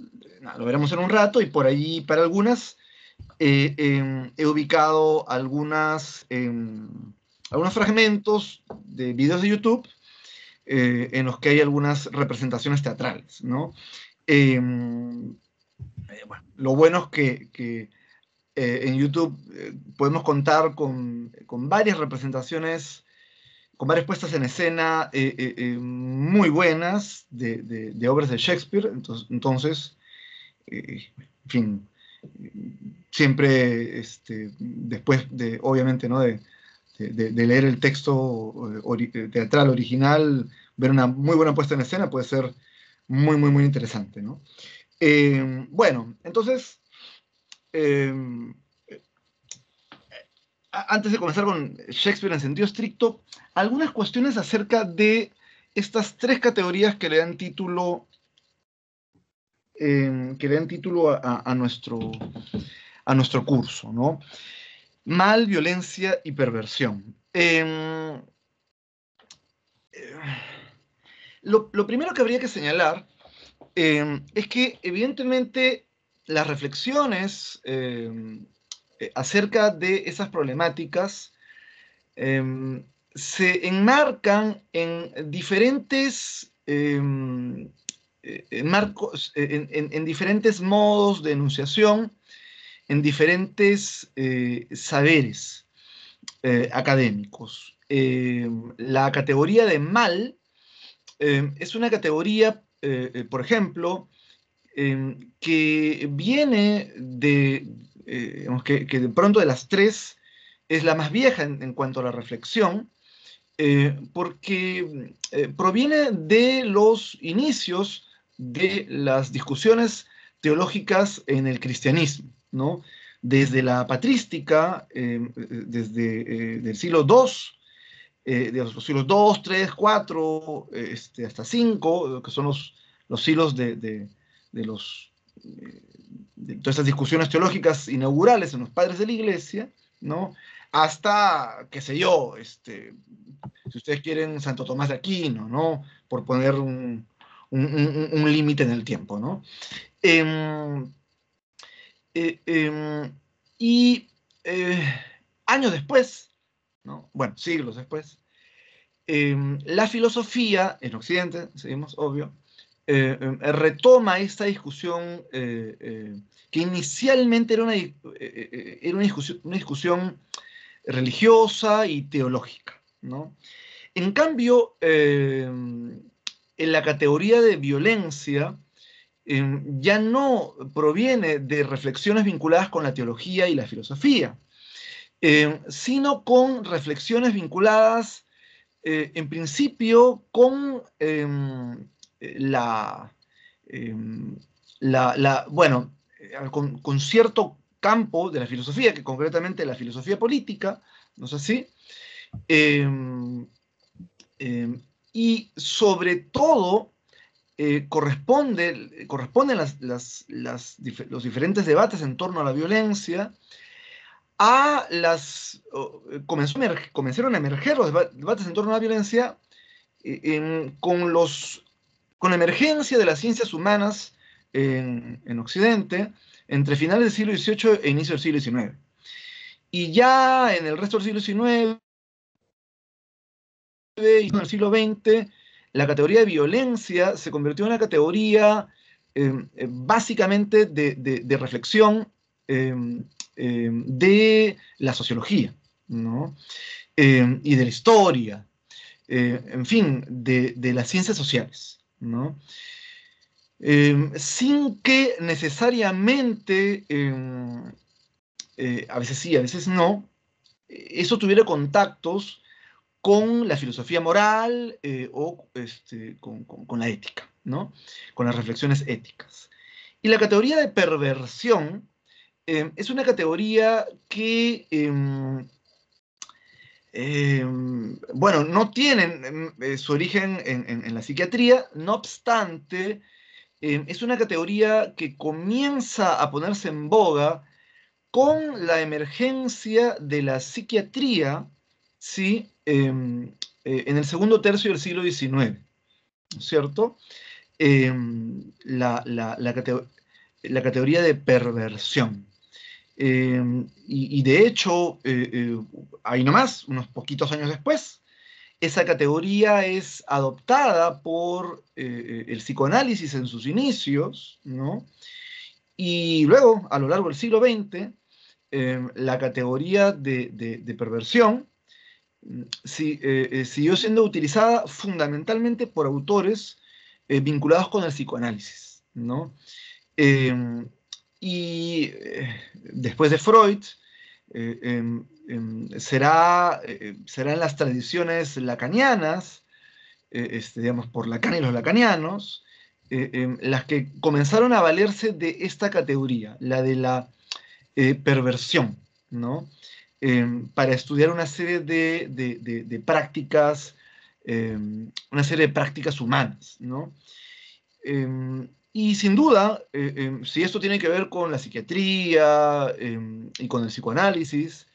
veremos en un rato y por ahí para algunas em, he ubicado algunas, em, algunos fragmentos de videos de YouTube eh, en los que hay algunas representaciones teatrales, ¿no? Em, eh, lo bueno es que, eh, en YouTube podemos contar con, varias representaciones, con varias puestas en escena muy buenas de, obras de Shakespeare, entonces, entonces en fin, siempre este, después de, obviamente, ¿no? de, de, leer el texto eh, eh, teatral original, ver una muy buena puesta en escena puede ser muy, muy, muy interesante, ¿no? Eh, bueno, entonces, antes de comenzar con Shakespeare en sentido estricto, algunas cuestiones acerca de estas tres categorías que le dan título, que título a, nuestro, a nuestro curso, ¿no? Mal, violencia y perversión. Em, eh, lo, primero que habría que señalar em, es que evidentemente las reflexiones em, eh, acerca de esas problemáticas se enmarcan en diferentes eh, marcos, en, diferentes modos de enunciación en diferentes eh, saberes eh, académicos. Eh, la categoría de mal es una categoría, por ejemplo, em, que viene de, que, de pronto de las tres es la más vieja en, cuanto a la reflexión, porque proviene de los inicios de las discusiones teológicas en el cristianismo. ¿no? Desde la patrística, eh, eh, desde eh, el siglo II, de los siglos II, III, IV, hasta V, que son los, los siglos de, los, de todas estas discusiones teológicas inaugurales en los padres de la iglesia, ¿no? hasta, qué sé yo, este, si ustedes quieren, Santo Tomás de Aquino, ¿no? Por poner un, límite en el tiempo, ¿no? Em, eh, em, y eh, años después, bueno, siglos después, em, la filosofía en Occidente, seguimos obvio, eh, em, retoma esta discusión que inicialmente era una, discusión, religiosa y teológica. En cambio, en la categoría de violencia, Em, ya no proviene de reflexiones vinculadas con la teología y la filosofía, em, sino con reflexiones vinculadas eh, en principio con em, eh, la, bueno, eh, con, cierto campo de la filosofía, que concretamente la filosofía política, ¿no es así? y sobre todo eh, corresponde, corresponden las, los diferentes debates en torno a la violencia, a las, comenzaron a emerger los debates en torno a la violencia eh, con, los, con la emergencia de las ciencias humanas en, en, Occidente entre finales del siglo XVIII e inicio del siglo XIX. Y ya en el resto del siglo XIX y en el siglo XX, la categoría de violencia se convirtió en una categoría em, em, básicamente de, reflexión em, de la sociología y de la historia, eh, en fin, de, las ciencias sociales, sin que necesariamente, eh, a veces sí, a veces no, eso tuviera contactos con la filosofía moral eh, o este, con, la ética, ¿no? con las reflexiones éticas. Y la categoría de perversión em, es una categoría que, em, em, bueno, no tiene eh, su origen en, en, la psiquiatría, no obstante, es una categoría que comienza a ponerse en boga con la emergencia de la psiquiatría, ¿sí? Em, eh, en el segundo tercio del siglo XIX, ¿cierto? Em, la, categoría de perversión. Em, y, de hecho, eh, eh, ahí nomás, unos poquitos años después, esa categoría es adoptada por el psicoanálisis en sus inicios, ¿no? Y luego, a lo largo del siglo XX, la categoría de perversión Mm, eh, eh, siguió siendo utilizada fundamentalmente por autores eh, vinculados con el psicoanálisis, ¿no? Em, y después de Freud, em, em, será, serán las tradiciones lacanianas, este, digamos, por Lacan y los lacanianos, las que comenzaron a valerse de esta categoría, la de la perversión, ¿no? Em, para estudiar una serie de, prácticas, em, una serie de prácticas humanas, em, y sin duda, eh, si esto tiene que ver con la psiquiatría y con el psicoanálisis,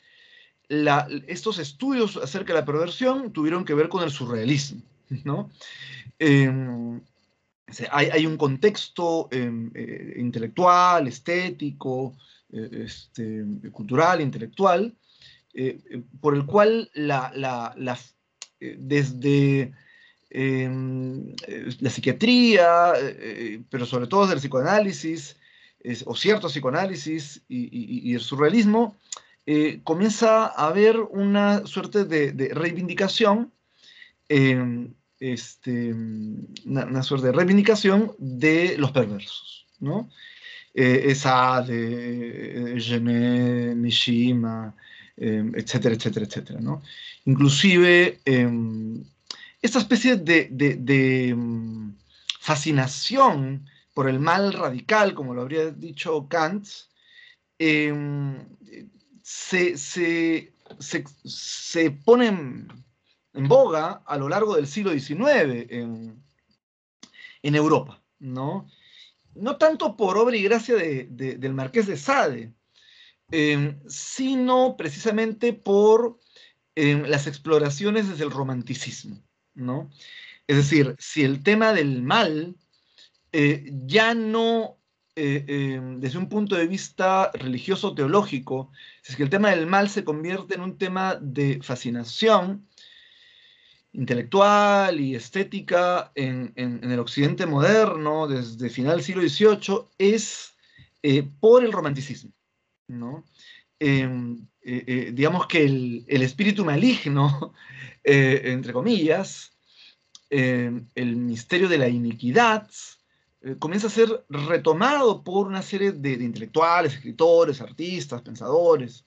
estos estudios acerca de la perversión tuvieron que ver con el surrealismo, Hay, un contexto eh, intelectual, estético, eh, este, cultural, intelectual, eh, eh, por el cual eh, desde em, la psiquiatría, pero sobre todo desde el psicoanálisis, o cierto psicoanálisis y, el surrealismo, comienza a haber una suerte de, reivindicación, em, este, una, suerte de reivindicación de los perversos, ¿no? de Mishima, Em, etcétera, etcétera, etcétera. Inclusive, em, esta especie de, em, fascinación por el mal radical, como lo habría dicho Kant, se, se, pone en, boga a lo largo del siglo XIX en, Europa, ¿no? No tanto por obra y gracia del marqués de Sade, Em, sino precisamente por em, las exploraciones desde el romanticismo, ¿no? Es decir, si el tema del mal eh, ya no, eh, em, desde un punto de vista religioso teológico, si es que el tema del mal se convierte en un tema de fascinación, intelectual y estética en, el occidente moderno desde final del siglo XVIII es eh, por el romanticismo. Em, eh, eh, digamos que el, espíritu maligno, eh, entre comillas, em, el misterio de la iniquidad, comienza a ser retomado por una serie de, intelectuales, escritores, artistas, pensadores,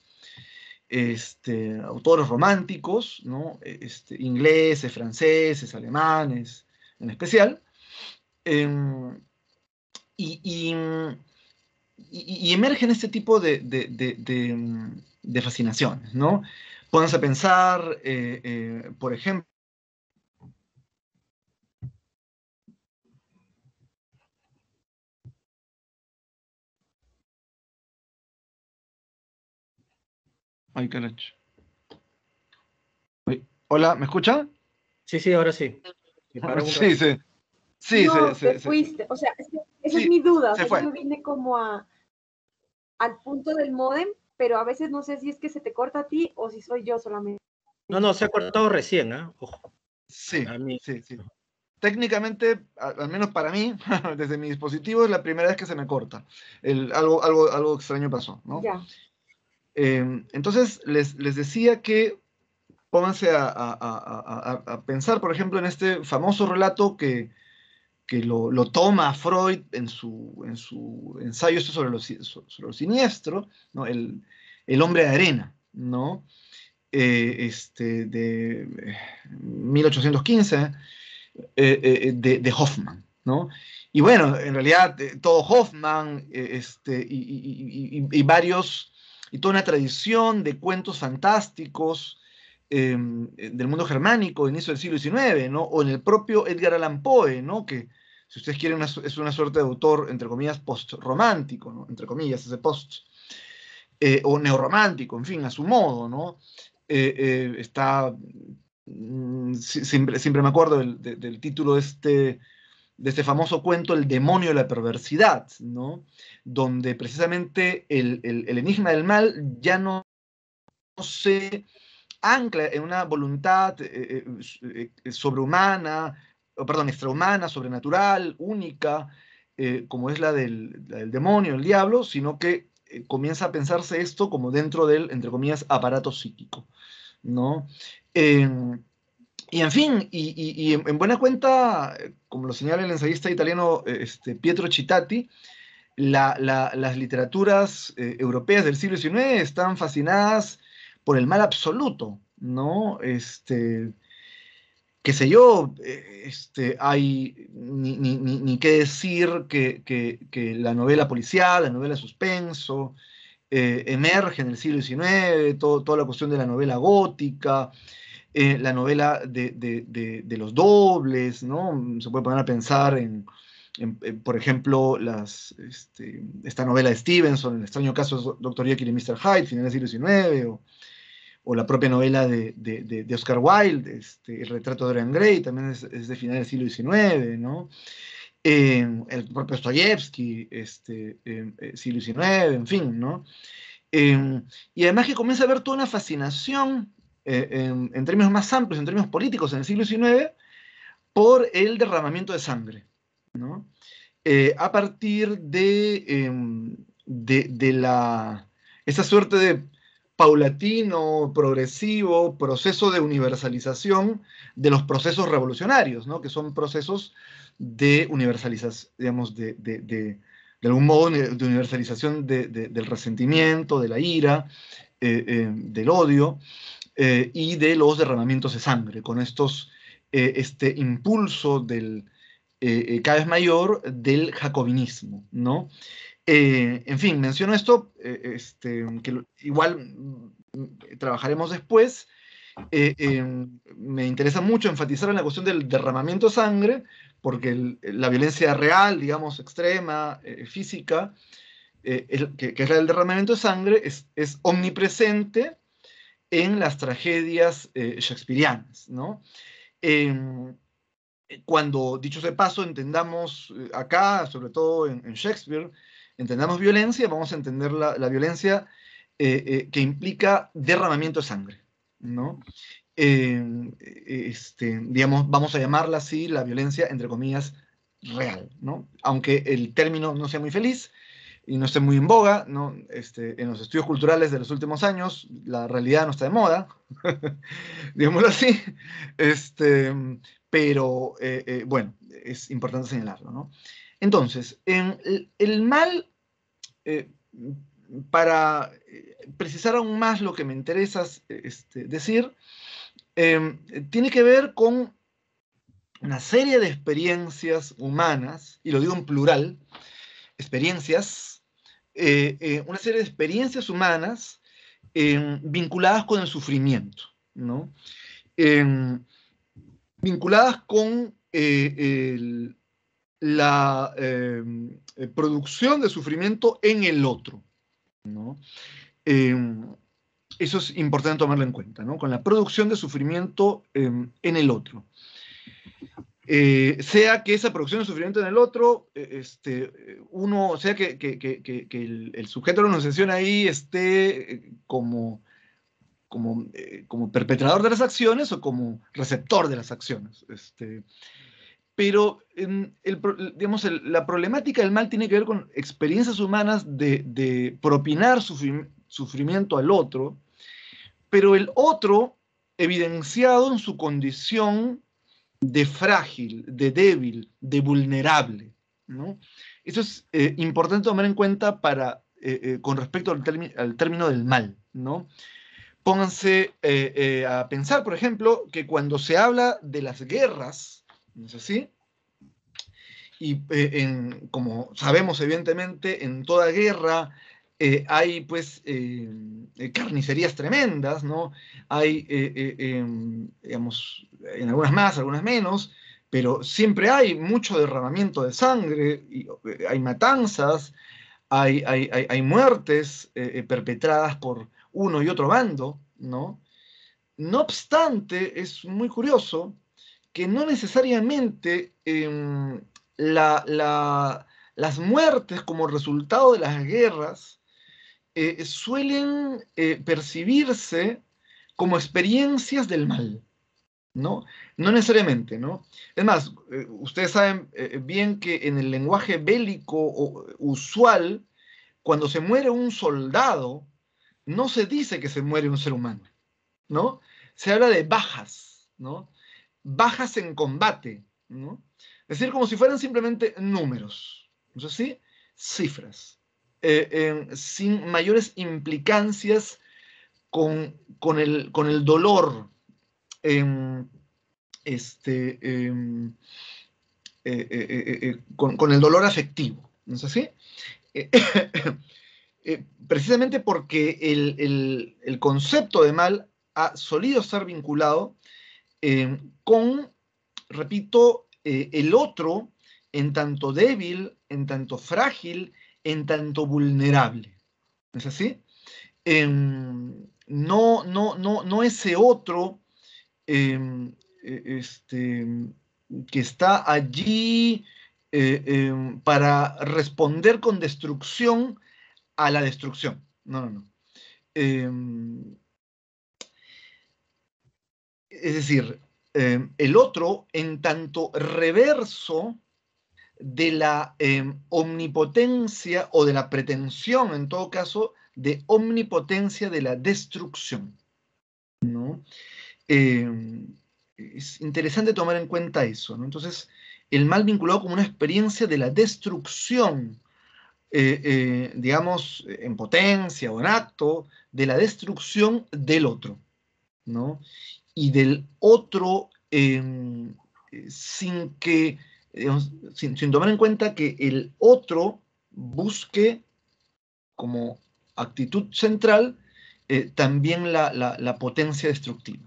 este, autores románticos, ¿no? E, este, ingleses, franceses, alemanes en especial. Em, y, y, y emergen este tipo de, de, mm, fascinaciones, ¿no? Pónganse a pensar, eh, eh, por ejemplo, Ay, caracho. Hola, ¿me escucha? Sí, sí, ahora sí. Sí, sí. Sí, fuiste. O sea, esa es mi duda. Yo vine como al punto del modem, pero a veces no sé si es que se te corta a ti o si soy yo solamente. No, no, se ha cortado recién, ¿ah? Sí, sí, sí. Técnicamente, al, menos para mí, desde mi dispositivo, es la primera vez que se me corta. algo, algo, algo extraño pasó, ¿no? Ya. Eh, entonces, les, decía que pónganse a, a, a, pensar, por ejemplo, en este famoso relato que, que lo, lo, toma Freud en su, en su ensayo este sobre lo, siniestro, ¿no? el, hombre de arena, ¿no? Eh, este, de 1815, eh, eh, de, Hoffman. ¿no? Y bueno, en realidad todo Hoffman este, y, varios, y toda una tradición de cuentos fantásticos Em, eh, del mundo germánico, inicio del siglo XIX, O en el propio Edgar Allan Poe, ¿no? Que, si ustedes quieren, es una suerte de autor, entre comillas, post-romántico, Entre comillas, ese post. Eh, o neorromántico, en fin, a su modo, ¿no? Eh, está, mm, siempre, me acuerdo del, título de este, de este, famoso cuento, El demonio de la perversidad, ¿no? Donde precisamente el, enigma del mal ya no se ancla en una voluntad eh, eh, eh, sobrehumana, perdón, extrahumana, sobrenatural, única, como es la del, demonio, el diablo, sino que comienza a pensarse esto como dentro del, entre comillas, aparato psíquico, ¿no? Em, y en fin, y, en, buena cuenta, como lo señala el ensayista italiano este, Pietro Citati, las literaturas europeas del siglo XIX están fascinadas por el mal absoluto, ¿no? Este, qué sé yo, eh, este, hay ni, ni, qué decir que, la novela policial, la novela suspenso, eh, emerge en el siglo XIX, toda la cuestión de la novela gótica, eh, la novela de, los dobles, ¿no? Se puede poner a pensar en, por ejemplo, las, este, esta novela de Stevenson, el extraño caso de Dr. Jekyll y Mr. Hyde, final del siglo XIX, o o la propia novela de, Oscar Wilde, este, El retrato de Dorian Gray, también es, de final del siglo XIX, em, el propio Stoyevsky, este, em, eh, siglo XIX, en fin, ¿no? Em, y además que comienza a haber toda una fascinación eh, en, términos más amplios, en términos políticos, en el siglo XIX, por el derramamiento de sangre, eh, a partir de, de, suerte de paulatino, progresivo proceso de universalización de los procesos revolucionarios, ¿no? que son procesos de universalización, digamos, de, de, algún modo de universalización del resentimiento, de la ira, eh, eh, del odio eh, y de los derramamientos de sangre, con estos, este impulso del, cada vez mayor del jacobinismo. ¿no? Eh, en fin, menciono esto, eh, este, que igual mm, trabajaremos después. Eh, em, me interesa mucho enfatizar en la cuestión del derramamiento de sangre, porque la violencia real, digamos, extrema, física, que, es la del derramamiento de sangre, es, omnipresente en las tragedias shakespearianas, em, cuando, dicho de paso, entendamos acá, sobre todo en Shakespeare, entendamos violencia, vamos a entender la, violencia eh, eh, que implica derramamiento de sangre, ¿no? Eh, este, digamos, vamos a llamarla así la violencia, entre comillas, real, ¿no? Aunque el término no sea muy feliz y no esté muy en boga, ¿no? Este, en los estudios culturales de los últimos años, la realidad no está de moda, digámoslo así, este, pero bueno, es importante señalarlo, ¿no? Entonces, el, mal, eh, para eh, precisar aún más lo que me interesa este, decir, em, tiene que ver con una serie de experiencias humanas, y lo digo en plural, experiencias, eh, una serie de experiencias humanas em, vinculadas con el sufrimiento, ¿no? Em, vinculadas con el, la em, eh, producción de sufrimiento en el otro. Em, eso es importante tomarlo en cuenta, con la producción de sufrimiento em, en el otro. Eh, sea que esa producción de sufrimiento en el otro, eh, este, uno, sea que, el, sujeto de la concesión ahí esté como, como, como perpetrador de las acciones o como receptor de las acciones. Este, pero la problemática del mal tiene que ver con experiencias humanas de, propinar sufrimiento al otro, pero el otro evidenciado en su condición de frágil, de débil, de vulnerable. Eso es eh, importante tomar en cuenta para, eh, eh, con respecto al, término del mal. Pónganse a pensar, por ejemplo, que cuando se habla de las guerras, ¿no es así? Y eh, como sabemos evidentemente, en toda guerra eh, hay pues eh, carnicerías tremendas, ¿no? Hay, em, digamos, en algunas más, algunas menos, pero siempre hay mucho derramamiento de sangre, hay matanzas, hay, hay, hay muertes perpetradas por uno y otro bando, ¿no? No obstante, es muy curioso que no necesariamente em, las muertes como resultado de las guerras eh, suelen eh, percibirse como experiencias del mal. ¿no? No necesariamente, ¿no? Es más, eh, ustedes saben bien que en el lenguaje bélico o, usual, cuando se muere un soldado, no se dice que se muere un ser humano, ¿no? Se habla de bajas, ¿no? bajas en combate, ¿no? Es decir, como si fueran simplemente números, ¿no Cifras, eh, sin mayores implicancias con, con, el, dolor con, el dolor afectivo, ¿no es así? Eh, eh, precisamente porque el, el concepto de mal ha solido estar vinculado eh, con, repito, eh, el otro en tanto débil, en tanto frágil, en tanto vulnerable. ¿Es así? Em, no, no, no, no ese otro em, e, este, que está allí eh, em, para responder con destrucción a la destrucción. No, no, no. Es decir, em, el otro en tanto reverso de la em, omnipotencia o de la pretensión, en todo caso, de omnipotencia de la destrucción. ¿no? Em, es interesante tomar en cuenta eso. Entonces, el mal vinculado como una experiencia de la destrucción, eh, eh, digamos, en potencia o en acto, de la destrucción del otro. ¿no? y del otro em, eh, sin que, sin, tomar en cuenta que el otro busque como actitud central eh, también la, potencia destructiva.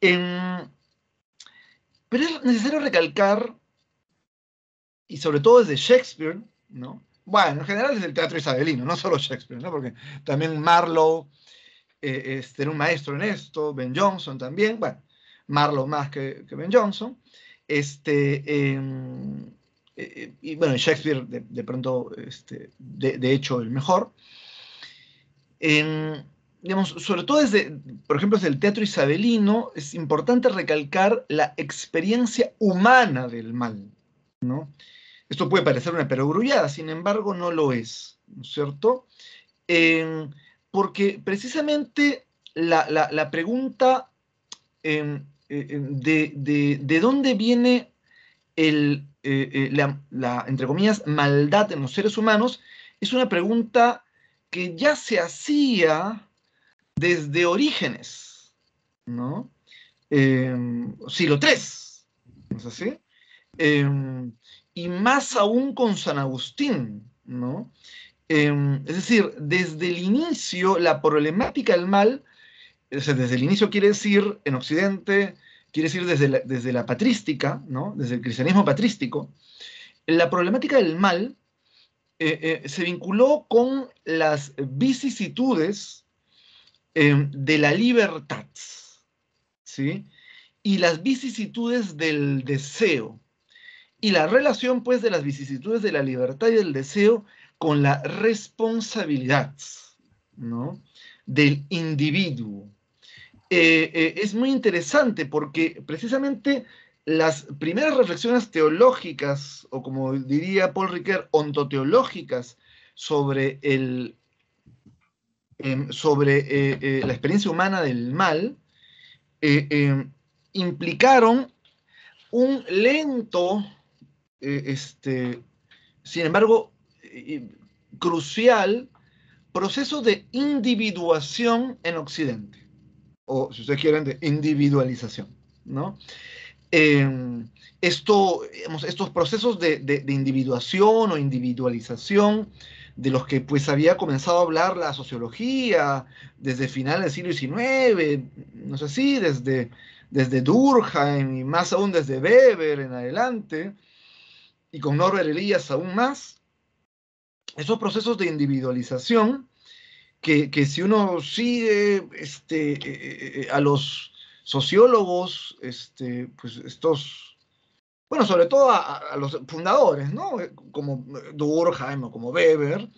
Em, pero es necesario recalcar, y sobre todo desde Shakespeare, ¿no? bueno, en general desde el teatro isabelino, no solo Shakespeare, porque también Marlowe eh, un maestro en esto, Ben Johnson también, bueno, Marlowe más que, que Ben Johnson. Este, em, eh, eh, y bueno, Shakespeare de, pronto, este, de, hecho, el mejor. Em, digamos, sobre todo desde, por ejemplo, desde el teatro isabelino, es importante recalcar la experiencia humana del mal, ¿no? Esto puede parecer una perogrullada, sin embargo, no lo es, ¿no es cierto? Em, porque precisamente la, pregunta em, eh, em, de, dónde viene el, eh, eh, la, entre comillas, maldad en los seres humanos es una pregunta que ya se hacía desde Orígenes, ¿no? Em, siglo III, ¿no es así? y más aún con San Agustín, ¿no? Em, es decir, desde el inicio, la problemática del mal, desde el inicio quiere decir en Occidente, quiere decir desde la, desde la patrística, ¿no? desde el cristianismo patrístico, la problemática del mal eh, eh, se vinculó con las vicisitudes em, de la libertad, ¿sí? Y las vicisitudes del deseo. Y la relación, pues, de las vicisitudes de la libertad y del deseo con la responsabilidad del individuo. Eh, eh, es muy interesante porque precisamente las primeras reflexiones teológicas, o como diría Paul Ricoeur, ontoteológicas sobre, em, sobre eh, la experiencia humana del mal, em, implicaron un lento, este, sin embargo, crucial proceso de individuación en Occidente, o si ustedes quieren, de individualización. ¿no? Em, esto, estos procesos de, de, de, individuación o individualización de los que pues había comenzado a hablar la sociología desde final del siglo XIX, no sé si, desde, desde Durkheim y más aún desde Weber en adelante, y con Norbert Elias aún más, esos procesos de individualización que, si uno sigue este, eh, eh, eh, a los sociólogos, este, pues estos, bueno, sobre todo a, los fundadores, ¿no? Como Durkheim o como Weber,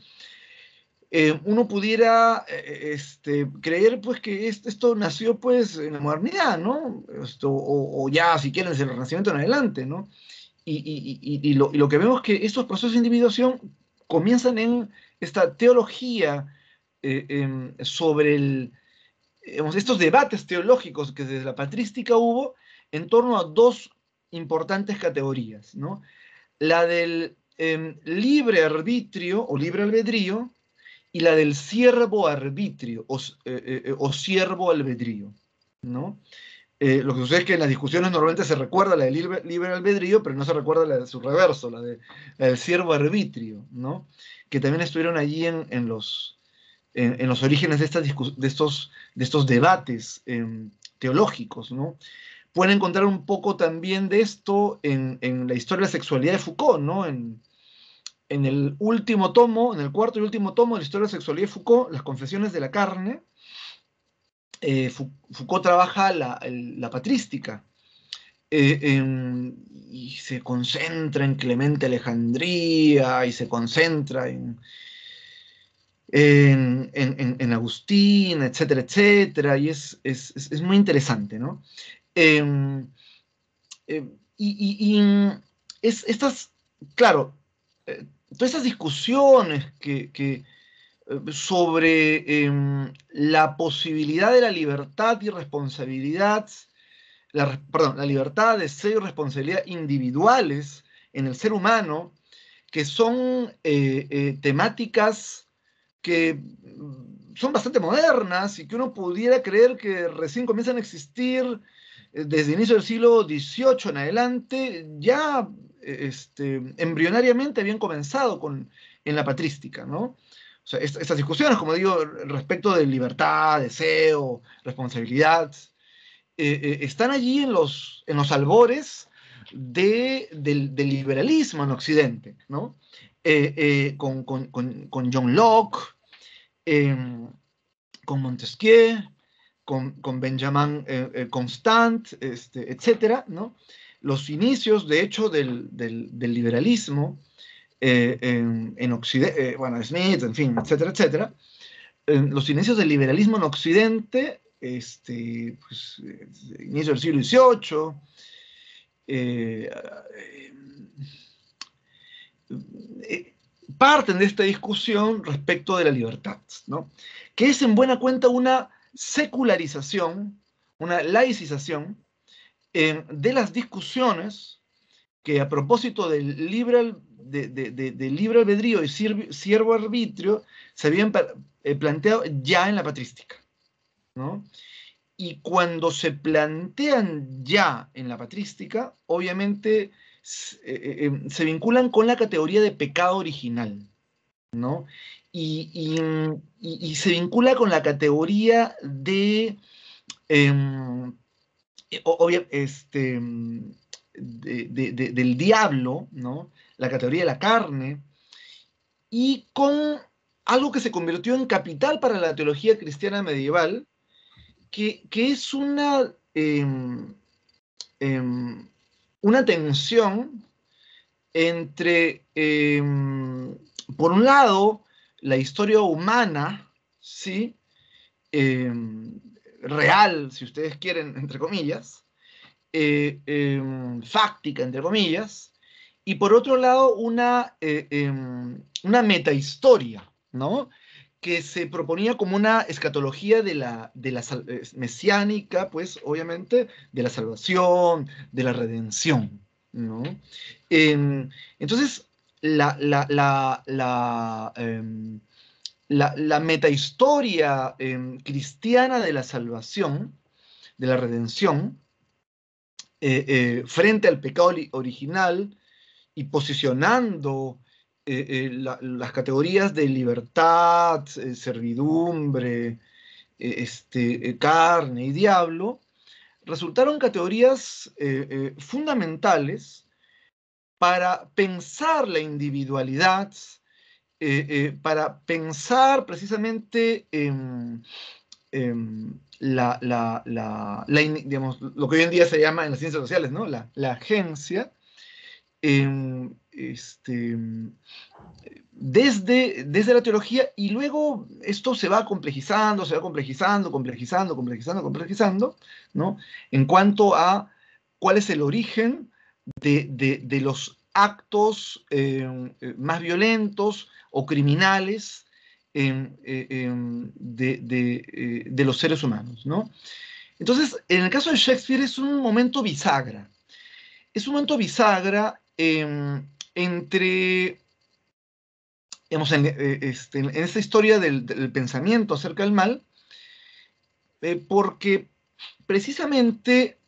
uno pudiera este, creer pues que esto, nació pues en la modernidad, ¿no? Esto, o, ya, si quieren, desde el Renacimiento en adelante, ¿no? Y, lo, que vemos que estos procesos de individuación comienzan en esta teología eh, em, sobre estos debates teológicos que desde la patrística hubo en torno a dos importantes categorías, ¿no? La del em, libre arbitrio o libre albedrío y la del siervo arbitrio o, eh, eh, siervo albedrío, ¿no? Eh, lo que sucede es que en las discusiones normalmente se recuerda la del libre, albedrío, pero no se recuerda la de su reverso, la, del siervo arbitrio, ¿no? que también estuvieron allí en, los, en, los orígenes de, estas de, estos, de estos debates em, teológicos. ¿no? Pueden encontrar un poco también de esto en, en la historia de la sexualidad de Foucault, ¿no? en, el último tomo, en el cuarto y último tomo de la historia de la sexualidad de Foucault, Las confesiones de la carne, eh, Foucault trabaja la, patrística eh, em, y se concentra en Clemente Alejandría y se concentra en, en, Agustín, etcétera, etcétera, y es, muy interesante, ¿no? Em, em, y, estas, claro, eh, todas esas discusiones que, eh, sobre em, la posibilidad de la libertad y responsabilidad, la, perdón, la libertad, deseo y responsabilidad individuales en el ser humano, que son eh, eh, temáticas que mm, son bastante modernas y que uno pudiera creer que recién comienzan a existir desde el inicio del siglo XVIII en adelante, ya este, embrionariamente habían comenzado con, en la patrística, ¿no? o estas discusiones, como digo, respecto de libertad, deseo, responsabilidad, eh, eh, están allí en los, en los albores del, liberalismo en Occidente, ¿no? Eh, con, John Locke, em, con Montesquieu, con, Benjamin Constant, este, etcétera, Los inicios, de hecho, del liberalismo eh, en, Occidente, eh, bueno, Smith, en fin, etcétera, etcétera, los inicios del liberalismo en Occidente, este, pues, eh, inicio del siglo XVIII, parten de esta discusión respecto de la libertad, que es en buena cuenta una secularización, una laicización de las discusiones que a propósito del libre, de, albedrío y siervo arbitrio se habían eh, planteado ya en la patrística. Y cuando se plantean ya en la patrística, obviamente eh, eh, se, vinculan con la categoría de pecado original. Y, se vincula con la categoría de... Em, este, del diablo, ¿no? la categoría de la carne, y con algo que se convirtió en capital para la teología cristiana medieval, que, es una, em, em, una tensión entre, em, por un lado, la historia humana, ¿sí? real, si ustedes quieren, entre comillas, eh, em, fáctica, entre comillas, y por otro lado eh, em, una, metahistoria, ¿no? que se proponía como una escatología de la, de la mesiánica, pues obviamente, de la salvación, de la redención. ¿no? Em, entonces, la, la, la, la metahistoria cristiana de la salvación, de la redención, eh, eh, frente al pecado original y posicionando eh, las categorías de libertad, servidumbre, este, carne y diablo, resultaron categorías fundamentales para pensar la individualidad, para pensar precisamente en... Em, lo que hoy en día se llama en las ciencias sociales, La, agencia, em, este, em, desde, la teología y luego esto se va complejizando, se va complejizando, complejizando, complejizando, complejizando, En cuanto a cuál es el origen de, los actos más violentos o criminales Em, eh, em, eh, de, los seres humanos, ¿no? Entonces, en el caso de Shakespeare es un momento bisagra. Es un momento bisagra em, entre, digamos, en, eh, este, esta historia del, pensamiento acerca del mal, porque precisamente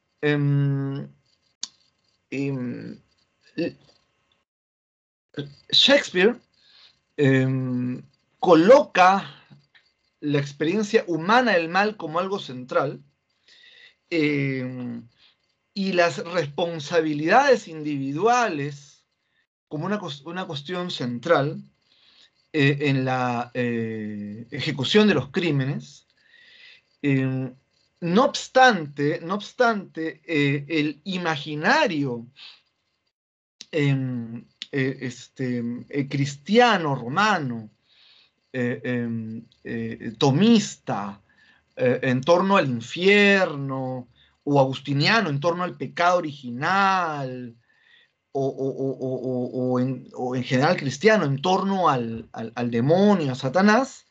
Shakespeare coloca la experiencia humana del mal como algo central eh, y las responsabilidades individuales como una, cuestión central eh, en la eh, ejecución de los crímenes. no obstante, no obstante el imaginario em, este, cristiano romano, eh, em, eh, tomista eh, en torno al infierno, o agustiniano en torno al pecado original, o, en, general cristiano en torno al, demonio, a Satanás,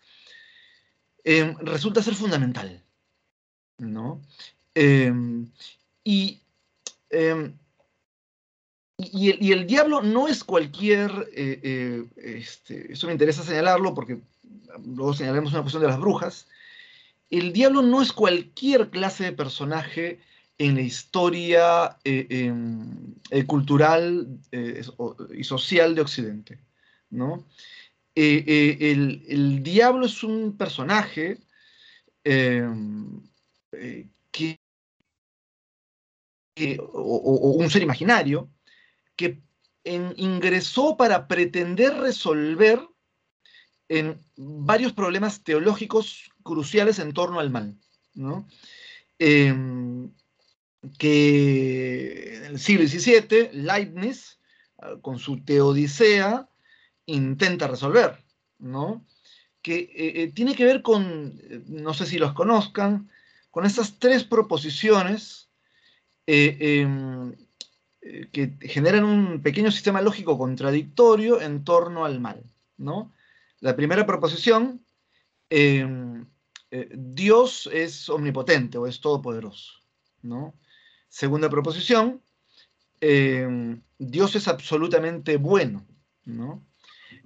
em, resulta ser fundamental. ¿no? Em, y y, el, diablo no es cualquier, eh, eh, este, eso me interesa señalarlo porque luego señalaremos una cuestión de las brujas, el diablo no es cualquier clase de personaje en la historia eh, em, cultural y social de Occidente. ¿no? El, diablo es un personaje em, que o, un ser imaginario que ingresó para pretender resolver en varios problemas teológicos cruciales en torno al mal. ¿no? Em, que en el siglo XVII Leibniz, ah, con su Teodicea, intenta resolver, ¿no? que eh, eh, tiene que ver con, eh, no sé si los conozcan, con estas tres proposiciones em, que generan un pequeño sistema lógico contradictorio en torno al mal. ¿no? La primera proposición, em, eh, Dios es omnipotente o es todopoderoso. ¿no? Segunda proposición, em, Dios es absolutamente bueno. ¿no?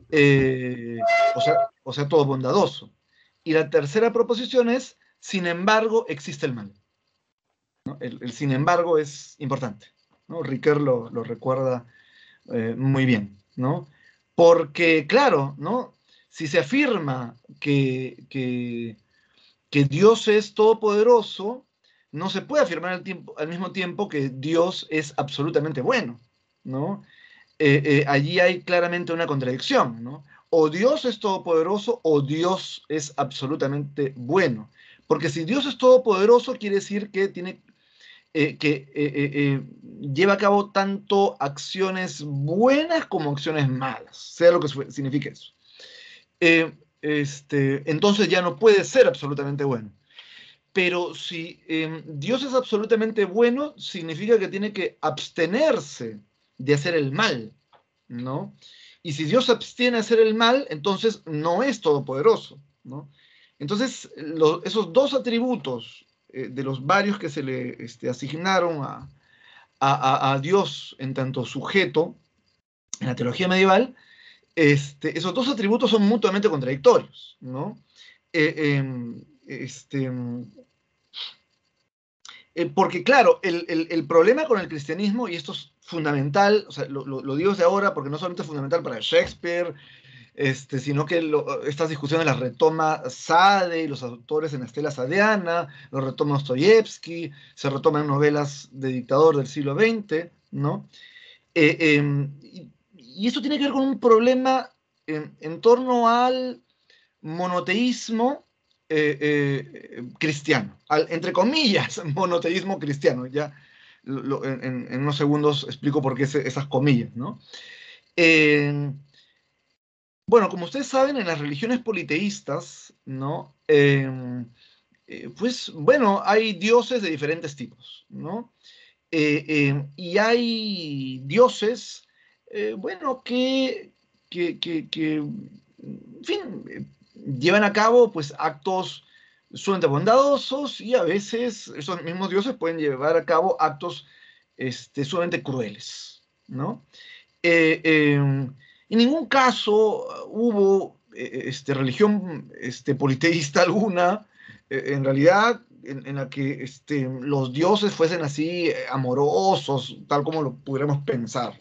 Eh, o, sea, o todo bondadoso. Y la tercera proposición es, sin embargo, existe el mal. el, sin embargo es importante. ¿no? lo, recuerda eh, muy bien, ¿no? Porque, claro, ¿no? Si se afirma que, que, Dios es todopoderoso, no se puede afirmar al, mismo tiempo que Dios es absolutamente bueno, ¿no? Eh, eh, allí hay claramente una contradicción, ¿no? O Dios es todopoderoso o Dios es absolutamente bueno. Porque si Dios es todopoderoso, quiere decir que tiene eh, que eh, eh, lleva a cabo tanto acciones buenas como acciones malas, sea lo que signifique eso. Este, entonces ya no puede ser absolutamente bueno. Pero si em, Dios es absolutamente bueno, significa que tiene que abstenerse de hacer el mal, ¿no? Y si Dios abstiene de hacer el mal, entonces no es todopoderoso, ¿no? Entonces, esos dos atributos eh, de los varios que se le este, asignaron a, Dios en tanto sujeto en la teología medieval, este, esos dos atributos son mutuamente contradictorios, eh, em, este, em, eh, porque claro, el, problema con el cristianismo, y esto es fundamental, lo, lo, digo desde ahora porque no solamente es fundamental para Shakespeare, este, sino que estas discusiones las retoma Sade y los autores en la estela sadeana, lo retoma Ostoyevsky, se retoman novelas de dictador del siglo XX, ¿no? Eh, em, y, eso tiene que ver con un problema en, torno al monoteísmo eh, eh, cristiano, entre comillas, monoteísmo cristiano, ya en, unos segundos explico por qué esas comillas, ¿no? Bueno, como ustedes saben, en las religiones politeístas, ¿no? Em, eh, pues bueno, hay dioses de diferentes tipos, ¿no? Eh, em, y hay dioses, eh, bueno, que, que, que, que, en fin, llevan a cabo pues actos sumamente bondadosos y a veces esos mismos dioses pueden llevar a cabo actos este, sumamente crueles, ¿no? Em, en ningún caso uh, hubo eh, eh, este, religión este, politeísta alguna, eh, en realidad, en, la que este, los dioses fuesen así amorosos, tal como lo pudiéramos pensar,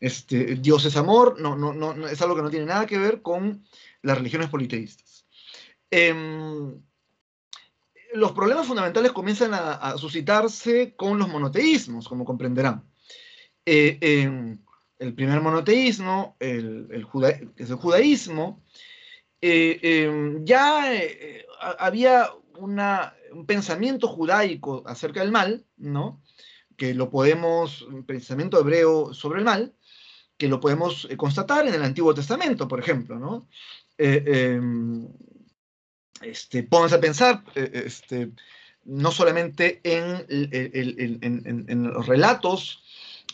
Este, Dios es amor, no, no, es algo que no tiene nada que ver con las religiones politeístas. Em, los problemas fundamentales comienzan a, suscitarse con los monoteísmos, como comprenderán. Em, el primer monoteísmo, el, es el judaísmo, eh, em, ya eh, eh, había un pensamiento judaico acerca del mal, ¿no? que lo podemos, un pensamiento hebreo sobre el mal, que lo podemos constatar en el Antiguo Testamento, por ejemplo. ¿no? Em, este, pónganse a pensar este, no solamente en, en los relatos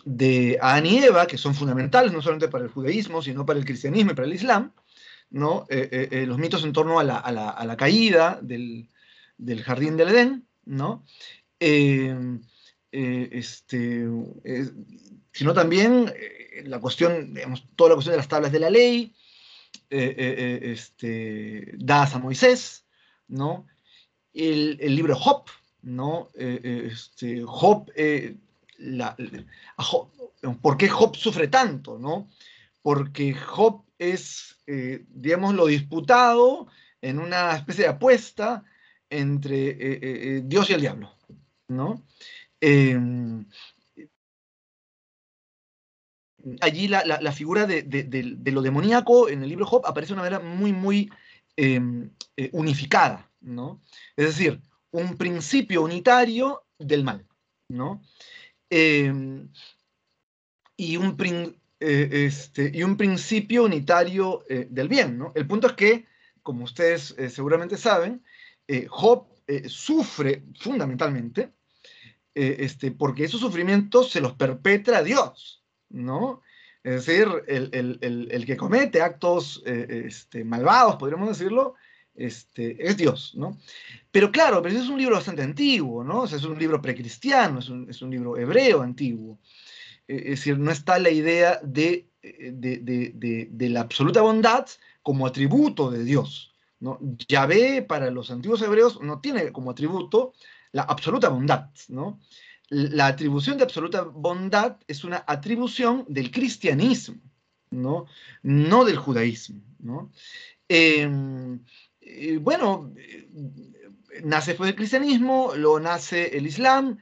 de Adán y Eva, que son fundamentales no solamente para el judaísmo, sino para el cristianismo y para el islam, ¿no? Eh, eh, eh, los mitos en torno a la, caída del, jardín del Edén, ¿no? este, sino también la cuestión, toda la cuestión de las tablas de la ley, este, dadas a Moisés, ¿no? El, libro Job, ¿no? Este, Job por qué Job sufre tanto, ¿no? Porque Job es, eh, digamos, lo disputado en una especie de apuesta entre eh, eh, Dios y el diablo, ¿no? Em, allí la, figura de, lo demoníaco en el libro Job aparece de una manera muy, muy em, unificada, ¿no? Es decir, un principio unitario del mal, ¿no? Em, y, un, eh, este, y un principio unitario eh, del bien. ¿no? El punto es que, como ustedes eh, seguramente saben, Job sufre fundamentalmente este, porque esos sufrimientos se los perpetra Dios. ¿no? Es decir, el, que comete actos este, malvados, podríamos decirlo, este, es Dios, ¿no? Pero claro, pero es un libro bastante antiguo, ¿no? O sea, es un libro precristiano, es un, libro hebreo antiguo. Eh, es decir, no está la idea eh, de, de, la absoluta bondad como atributo de Dios, ¿no? Yahvé para los antiguos hebreos no tiene como atributo la absoluta bondad, ¿no? La atribución de absoluta bondad es una atribución del cristianismo, ¿no? No del judaísmo, ¿no? Em, eh, bueno, eh, nace fue el cristianismo, luego nace el islam,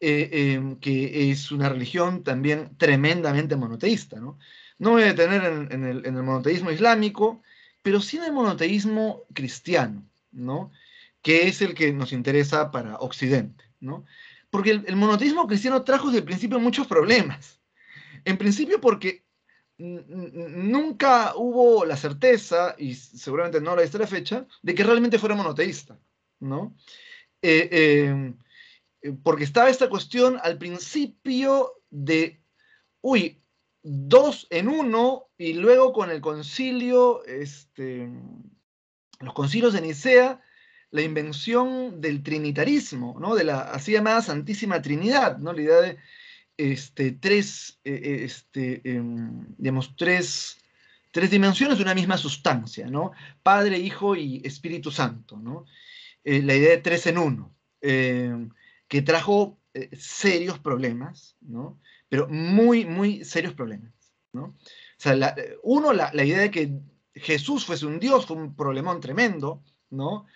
eh, em, que es una religión también tremendamente monoteísta. No, no me voy a detener en, el, monoteísmo islámico, pero sí en el monoteísmo cristiano, ¿no? que es el que nos interesa para Occidente. ¿no? Porque el, el monoteísmo cristiano trajo desde el principio muchos problemas. En principio porque nunca hubo la certeza, y seguramente no la está la fecha, de que realmente fuera monoteísta, ¿no? Eh, em, eh, porque estaba esta cuestión al principio de, uy, dos en uno, y luego con el concilio, este, los concilios de Nicea, la invención del trinitarismo, ¿no? De la así llamada Santísima Trinidad, ¿no? La idea de este, tres, eh, eh, este, em, digamos, tres, dimensiones de una misma sustancia, ¿no? Padre, Hijo y Espíritu Santo, ¿no? Eh, la idea de tres en uno, em, que trajo serios problemas, ¿no? Pero muy, muy serios problemas, ¿no? O sea, uno, la, idea de que Jesús fuese un Dios fue un problemón tremendo, ¿no?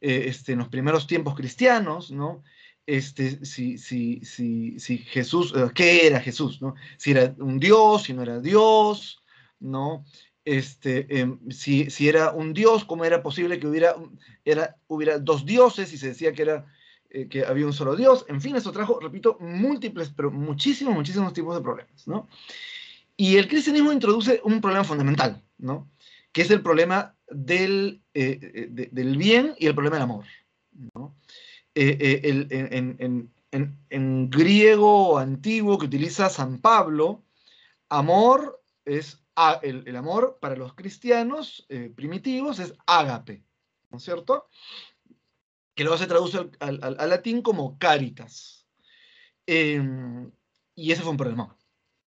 este, en los primeros tiempos cristianos, ¿no? este, si, si, si, si Jesús, eh, ¿qué era Jesús? ¿no? Si era un Dios, si no era Dios, ¿no? Este, em, si, si, era un Dios, ¿cómo era posible que hubiera, mm, era, hubiera dos dioses y se decía que, era, eh, que había un solo Dios? En fin, eso trajo, repito, múltiples, pero muchísimos, muchísimos tipos de problemas, ¿no? Y el cristianismo introduce un problema fundamental, ¿no? Que es el problema del, eh, del bien y el problema del amor, ¿no? Eh, eh, en, griego antiguo que utiliza San Pablo, amor es el, amor para los cristianos eh, primitivos es ágape, ¿no es cierto? Que luego se traduce al, latín como caritas. Em, y ese fue un problema,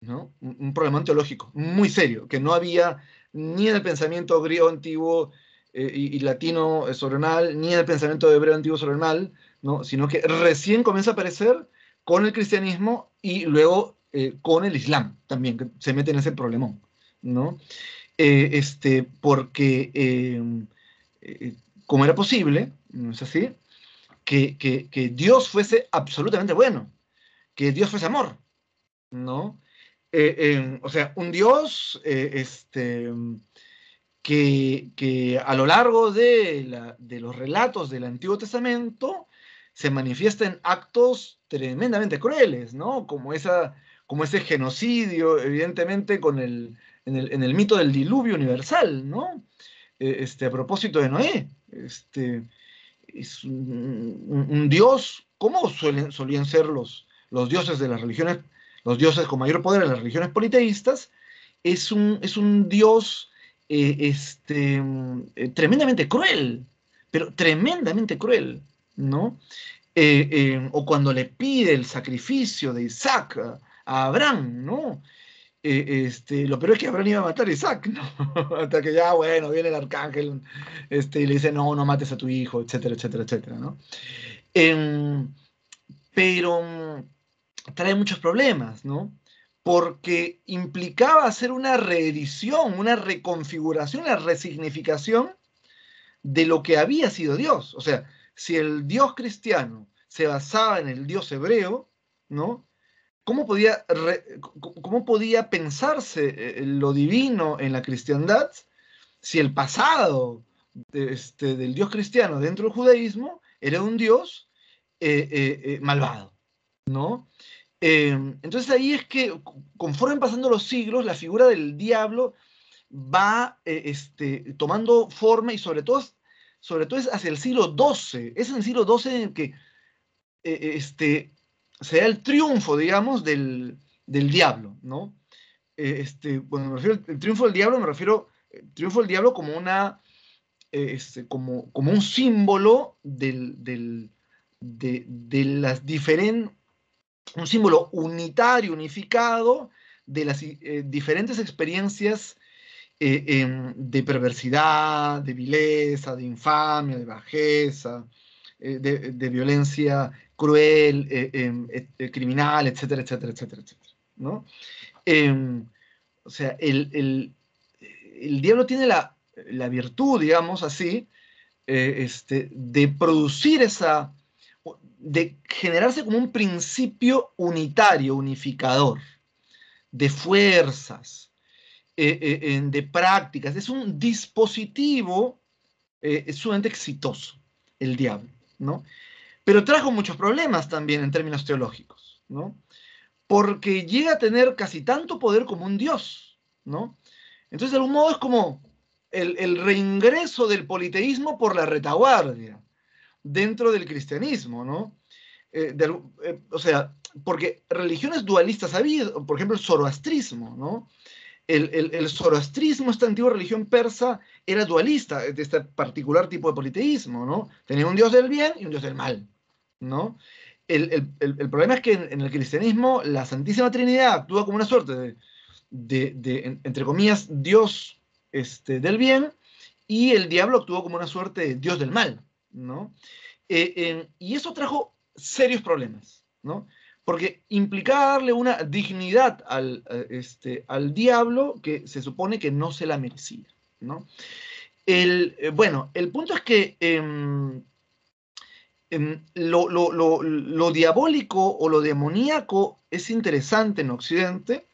¿no? Un, problema teológico muy serio, que no había ni en el pensamiento griego antiguo y, latino sobrenal, ni en el pensamiento hebreo antiguo sobrenal, sino que recién comienza a aparecer con el cristianismo y luego eh, con el islam también, que se mete en ese problemón, ¿no? Eh, este, porque, em, eh, como era posible, ¿no es así? Que, Dios fuese absolutamente bueno, que Dios fuese amor, ¿no? Em, o sea, un Dios, este... Que, a lo largo de, de, los relatos del Antiguo Testamento se manifiestan actos tremendamente crueles, ¿no? Como, esa, como ese genocidio, evidentemente, con el, en, el, mito del diluvio universal, ¿no? E, este, a propósito de Noé, este, es un, dios, como suelen, solían ser los, los dioses de las religiones, los dioses con mayor poder en las religiones politeístas, es un, es un dios eh, este, mm, eh, tremendamente cruel, pero tremendamente cruel. ¿no? Eh, eh, o cuando le pide el sacrificio de Isaac a Abraham, ¿no? Eh, este, lo peor es que Abraham iba a matar a Isaac, ¿no? Hasta que ya, bueno, viene el arcángel este, y le dice, no, no mates a tu hijo, etcétera, etcétera, etcétera, ¿no? Em, pero trae muchos problemas, ¿no? Porque implicaba hacer una reedición, una reconfiguración, una resignificación de lo que había sido Dios. O sea, si el Dios cristiano se basaba en el Dios hebreo, ¿no? ¿Cómo podía, cómo podía pensarse eh, eh, lo divino en la cristiandad si el pasado este, del Dios cristiano dentro del judaísmo era un Dios eh, malvado, ¿no? Em, entonces ahí es que conforme pasando los siglos, la figura del diablo va este, tomando forma y sobre todo sobre todo es hacia el siglo XII, es en el siglo XII en que eh, eh, este, se da el triunfo, digamos, del, del diablo, ¿no? Eh, este, bueno, me refiero al triunfo del diablo, me refiero al triunfo del diablo como una, este, como, como un símbolo del, del, de, las diferentes, un símbolo unitario, unificado, de las diferentes experiencias eh, em, de perversidad, de vileza, de infamia, de bajeza, eh, de, violencia cruel, eh, em, criminal, etcétera, etcétera, etcétera, etcétera. Em, o sea, el, diablo tiene la, virtud, digamos así, este, de producir esa, de generarse como un principio unitario, unificador, de fuerzas, eh, eh, de prácticas. Es un dispositivo eh, sumamente exitoso, el diablo, ¿no? Pero trajo muchos problemas también en términos teológicos, ¿no? Porque llega a tener casi tanto poder como un dios, ¿no? Entonces, de algún modo es como el, reingreso del politeísmo por la retaguardia dentro del cristianismo, ¿no? o sea, porque religiones dualistas ha por ejemplo, el zoroastrismo, ¿no? El, zoroastrismo, esta antigua religión persa, era dualista, de este particular tipo de politeísmo, ¿no? Tenía un dios del bien y un dios del mal, ¿no? El, problema es que en, el cristianismo la Santísima Trinidad actúa como una suerte de, entre comillas, dios este, del bien y el diablo actuó como una suerte de dios del mal, ¿no? Eh, y eso trajo serios problemas, ¿no? porque implicaba darle una dignidad al, eh, este, al diablo que se supone que no se la merecía. ¿no? El, eh, bueno, el punto es que em, em, lo, diabólico o lo demoníaco es interesante en Occidente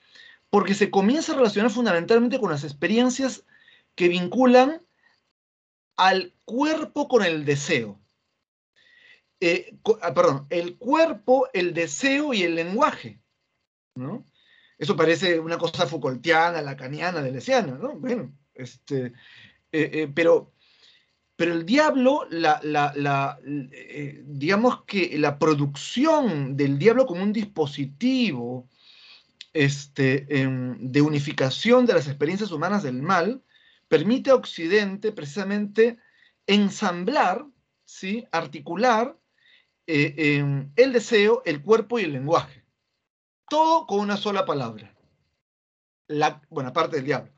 porque se comienza a relacionar fundamentalmente con las experiencias que vinculan al cuerpo con el deseo. Eh, ah, perdón, el cuerpo, el deseo y el lenguaje. Eso parece una cosa Foucaultiana, lacaniana, delesiana, ¿no? Bueno, este, eh, eh, pero, pero el diablo, la, digamos que la producción del diablo como un dispositivo este, em, de unificación de las experiencias humanas del mal, permite a Occidente precisamente ensamblar ¿sí? articular eh, em, el deseo, el cuerpo y el lenguaje. Todo con una sola palabra. La, bueno, aparte del diablo.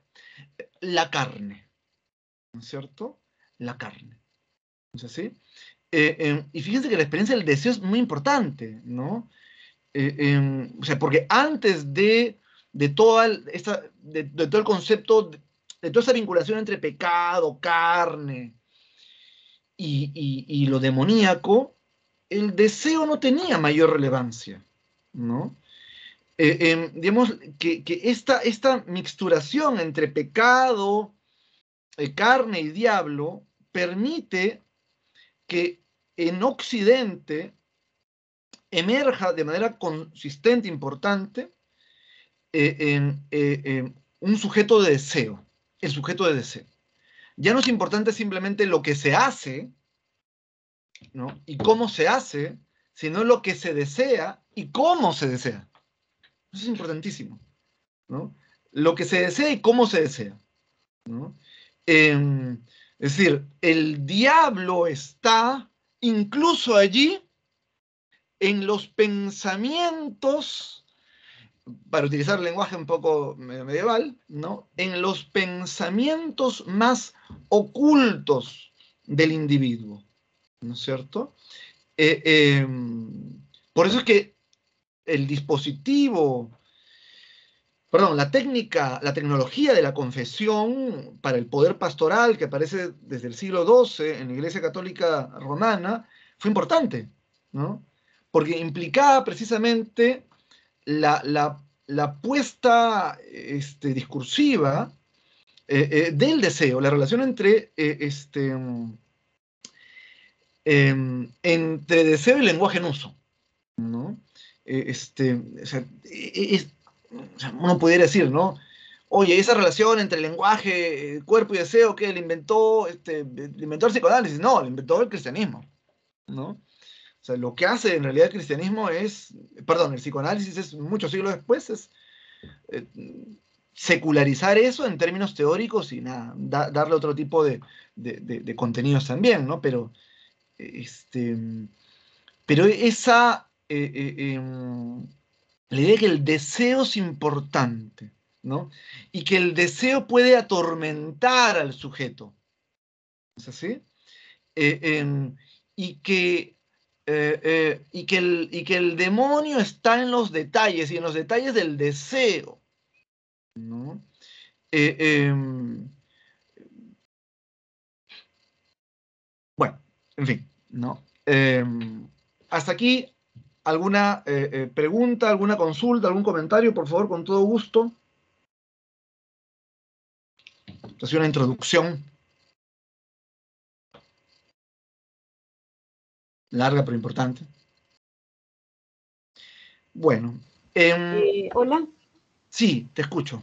La carne. ¿No es cierto? La carne. ¿Es así? Eh, em, y fíjense que la experiencia del deseo es muy importante, ¿no? Eh, em, o sea, porque antes de, de, todo el concepto, de, toda esa vinculación entre pecado, carne, y, lo demoníaco, el deseo no tenía mayor relevancia, ¿no? Eh, em, digamos que, esta, mixturación entre pecado, eh, carne y diablo permite que en Occidente emerja de manera consistente, importante, eh, em, un sujeto de deseo, el sujeto de deseo. Ya no es importante simplemente lo que se hace, y cómo se hace, sino lo que se desea y cómo se desea. Eso es importantísimo. ¿no? Lo que se desea y cómo se desea. Em, es decir, el diablo está incluso allí en los pensamientos, para utilizar lenguaje un poco medieval, ¿no? en los pensamientos más ocultos del individuo. ¿no es cierto? Eh, em, por eso es que el dispositivo, perdón, la técnica, la tecnología de la confesión para el poder pastoral que aparece desde el siglo XII en la Iglesia Católica Romana fue importante, ¿no? Porque implicaba precisamente la, la, puesta este, discursiva eh, eh, del deseo, la relación entre este, Em, entre deseo y lenguaje en uso, este, uno pudiera decir, ¿no? Oye, esa relación entre lenguaje, eh, cuerpo y deseo que le inventó, este, el psicoanálisis, no, le inventó el cristianismo, ¿no? O sea, lo que hace en realidad el cristianismo es, perdón, el psicoanálisis es muchos siglos después, es eh, secularizar eso en términos teóricos y nada, darle otro tipo de, de, contenidos también, ¿no? Pero, este, pero esa, eh, eh, em, la idea de que el deseo es importante, ¿no? Y que el deseo puede atormentar al sujeto. ¿Es así? Eh, em, y que y, que el, que el demonio está en los detalles y en los detalles del deseo. ¿no? Em, bueno, en fin. ¿no? Eh, hasta aquí, ¿alguna eh, eh, pregunta, alguna consulta, algún comentario? Por favor, con todo gusto. Esta es una introducción. Larga, pero importante. Bueno. Em, hola. Sí, te escucho.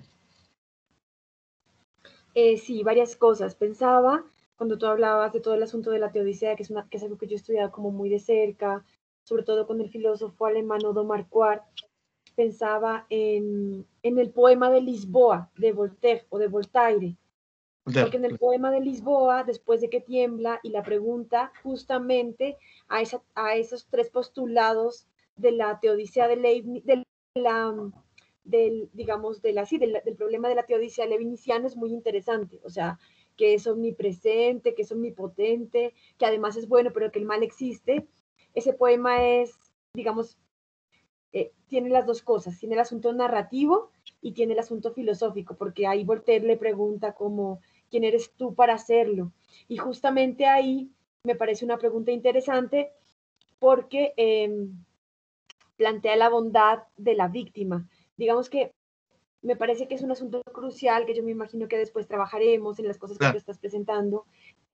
Eh, sí, varias cosas. Pensaba cuando tú hablabas de todo el asunto de la teodicea, que es, una, que algo que yo he estudiado como muy de cerca, sobre todo con el filósofo alemán Odo Marquardt, pensaba en, el poema de Lisboa de Voltaire o de Voltaire. Porque en el pues. poema de Lisboa, después de que tiembla y la pregunta justamente a, esa, a esos tres postulados de la teodicea de Leibniz, de la, del, digamos, de la, del, problema de la teodicea es muy interesante. O sea, que es omnipresente, que es omnipotente, que además es bueno, pero que el mal existe. Ese poema es, digamos, eh, tiene las dos cosas, tiene el asunto narrativo y tiene el asunto filosófico, porque ahí Voltaire le pregunta como, ¿quién eres tú para hacerlo? Y justamente ahí me parece una pregunta interesante porque em, plantea la bondad de la víctima. Digamos que me parece que es un asunto crucial que yo me imagino que después trabajaremos en las cosas que tú estás presentando,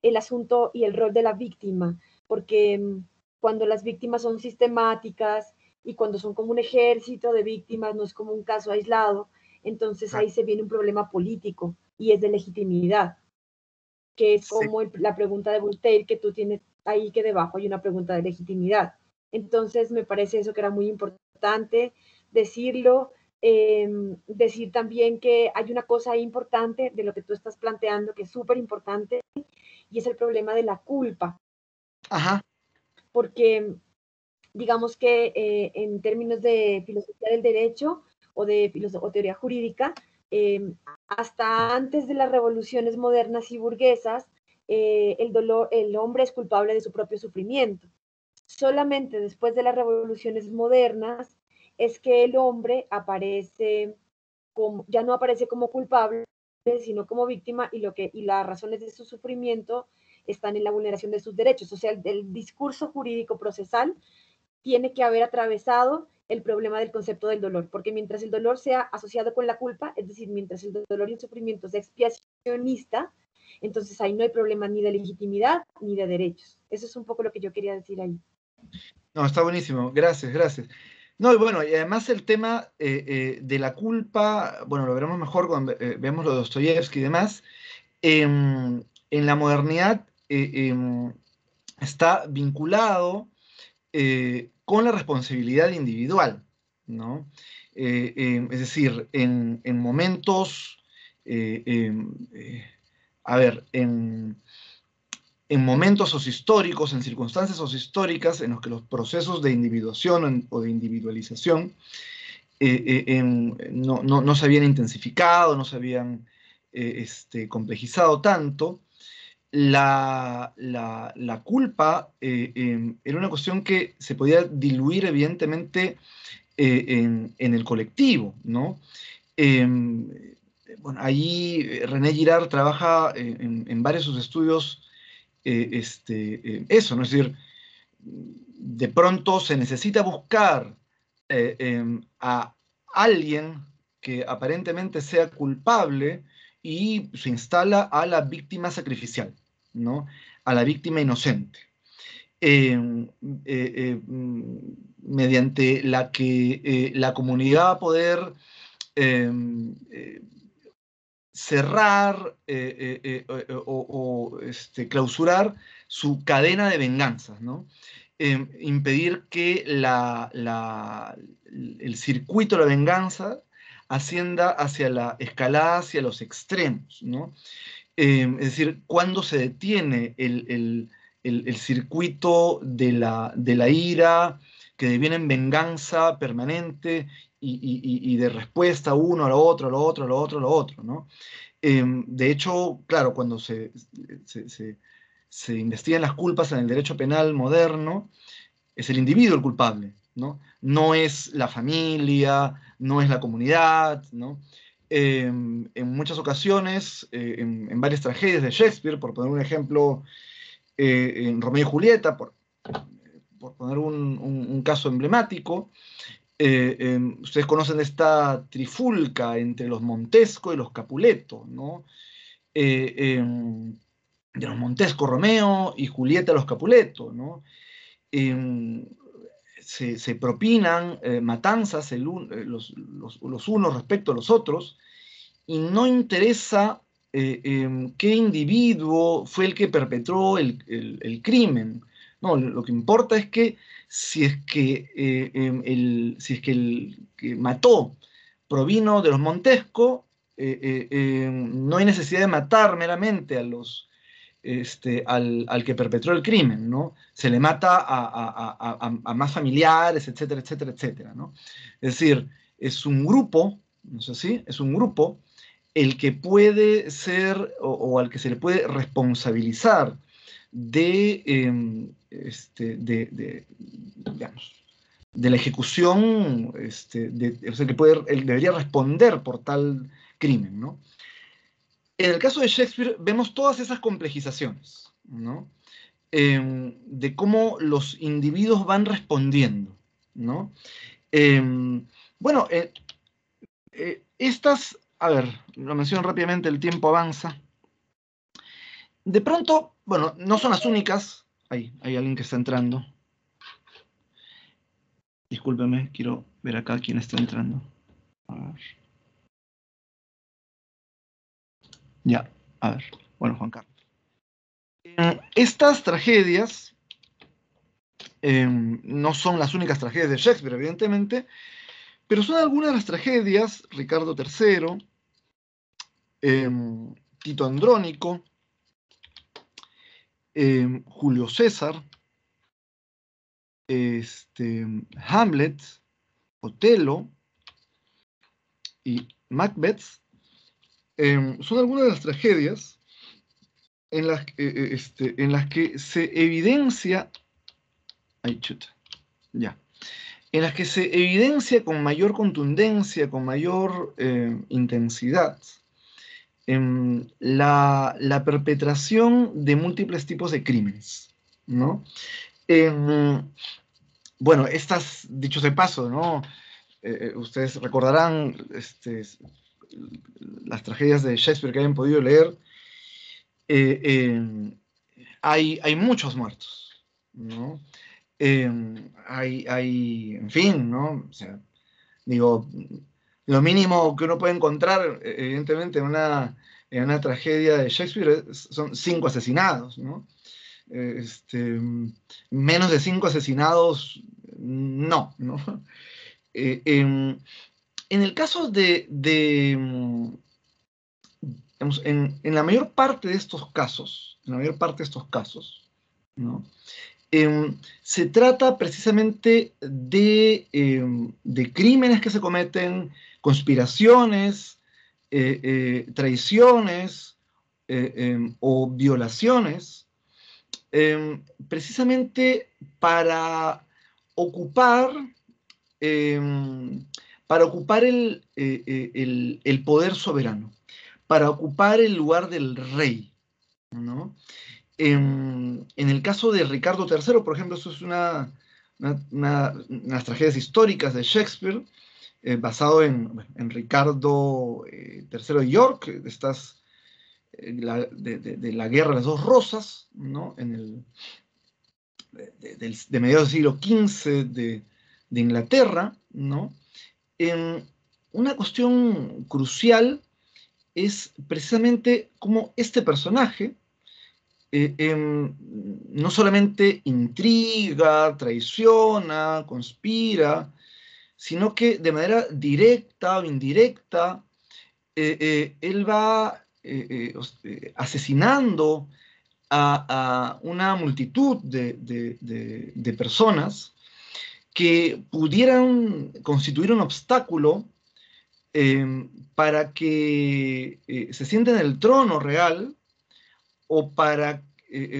el asunto y el rol de la víctima, porque mm, cuando las víctimas son sistemáticas y cuando son como un ejército de víctimas, no es como un caso aislado, entonces ahí se viene un problema político y es de legitimidad, que es como la pregunta de Voltaire que tú tienes ahí que debajo hay una pregunta de legitimidad. Entonces me parece eso que era muy importante decirlo Em, decir también que hay una cosa importante de lo que tú estás planteando que es súper importante y es el problema de la culpa. Ajá. Porque digamos que eh, en términos de filosofía del derecho o de o teoría jurídica, em, hasta antes de las revoluciones modernas y burguesas, eh, el, dolor, el hombre es culpable de su propio sufrimiento. Solamente después de las revoluciones modernas es que el hombre aparece como, ya no aparece como culpable, sino como víctima y, lo que, y las razones de su sufrimiento están en la vulneración de sus derechos. O sea, el, discurso jurídico procesal tiene que haber atravesado el problema del concepto del dolor, porque mientras el dolor sea asociado con la culpa, es decir, mientras el dolor y el sufrimiento sea expiacionista, entonces ahí no hay problema ni de legitimidad ni de derechos. Eso es un poco lo que yo quería decir ahí. No, está buenísimo. Gracias, gracias. No, y bueno, y además el tema eh, eh, de la culpa, bueno, lo veremos mejor cuando eh, vemos lo de Dostoyevsky y demás, em, en la modernidad em, está vinculado con la responsabilidad individual, ¿no? Em, es decir, en, en momentos, a ver, en en momentos históricos, en circunstancias históricas, en los que los procesos de individuación o de individualización eh, eh, em, no, se habían intensificado, no se habían eh, este, complejizado tanto, la, culpa em, era una cuestión que se podía diluir evidentemente en, el colectivo, ¿no? Em, bueno, allí René Girard trabaja en, en varios de sus estudios eh, este, eh, eso, ¿no? Es decir, de pronto se necesita buscar eh, em, a alguien que aparentemente sea culpable y se instala a la víctima sacrificial, ¿no? A la víctima inocente. Em, mediante la que la comunidad va a poder em, cerrar eh, eh, eh, o, este, clausurar su cadena de venganza, em, impedir que el circuito de la venganza ascienda hacia la escalada, hacia los extremos, em, es decir, cuando se detiene el, circuito de la ira, que devienen venganza permanente y, de respuesta uno a lo otro, a lo otro, a lo otro, a lo otro, ¿no? Em, de hecho, claro, cuando se, investigan las culpas en el derecho penal moderno, es el individuo el culpable, ¿no? No es la familia, no es la comunidad, ¿no? Em, en muchas ocasiones, eh, en, en, varias tragedias de Shakespeare, por poner un ejemplo, eh, en Romeo y Julieta, por, por poner un, caso emblemático, eh, em, ustedes conocen esta trifulca entre los Montesco y los Capuletos eh, em, de los Montesco Romeo y Julieta los Capuletos ¿no? Em, se, propinan eh, matanzas los, unos respecto a los otros y no interesa qué individuo fue el que perpetró el crimen no, lo, que importa es que si es que, eh, em, el, si es que el mató provino de los Montesco, eh, eh, em, no hay necesidad de matar meramente a los, este, al, que perpetró el crimen, ¿no? Se le mata a, más familiares, etcétera, etcétera, etcétera, ¿no? Es decir, es un grupo, ¿no es así? Es un grupo el que puede ser o al que se le puede responsabilizar de, em, este, de, la ejecución, este, de, o sea, que puede, debería responder por tal crimen, En el caso de Shakespeare vemos todas esas complejizaciones, em, de cómo los individuos van respondiendo, em, bueno, eh, eh, estas, a ver, lo menciono rápidamente, el tiempo avanza. De pronto bueno, no son las únicas. Ahí, hay alguien que está entrando. Discúlpeme, quiero ver acá quién está entrando. Ya, a ver. Bueno, Juan Carlos. Em, estas tragedias em, no son las únicas tragedias de Shakespeare, evidentemente, pero son algunas de las tragedias, Ricardo III, em, Tito Andrónico, Em, Julio César, este, Hamlet, Otelo y Macbeth em, son algunas de las tragedias en las, eh, eh, este, que se evidencia. Ya. En las que se evidencia con mayor contundencia, con mayor em, intensidad, Em, la, perpetración de múltiples tipos de crímenes, ¿no? Em, bueno, estas, dichos de paso, ¿no? Eh, eh, ustedes recordarán este, las tragedias de Shakespeare que hayan podido leer. Eh, em, hay, hay, muchos muertos, hay, hay, en fin, ¿no? O digo, lo mínimo que uno puede encontrar, eh, evidentemente, en una, tragedia de Shakespeare son cinco asesinados, ¿no? Este, menos de cinco asesinados, no, ¿no? Eh, em, en el caso de, de en, la mayor parte de estos casos, en la mayor parte de estos casos, ¿no? Em, se trata precisamente de, em, de crímenes que se cometen conspiraciones, eh, eh, traiciones eh, em, o violaciones, em, precisamente para ocupar, em, para ocupar el, el, poder soberano, para ocupar el lugar del rey. en el caso de Ricardo III, por ejemplo, eso es una, una, las tragedias históricas de Shakespeare, eh, basado en, Ricardo III eh, de York, eh, de la, de, la guerra de las dos rosas, En de, mediados del siglo XV de, Inglaterra, ¿no? En una cuestión crucial es precisamente cómo este personaje em, no solamente intriga, traiciona, conspira, sino que de manera directa o indirecta, eh, eh, él va eh, asesinando a, una multitud de, personas que pudieran constituir un obstáculo em, para que se sienten en el trono real o, para,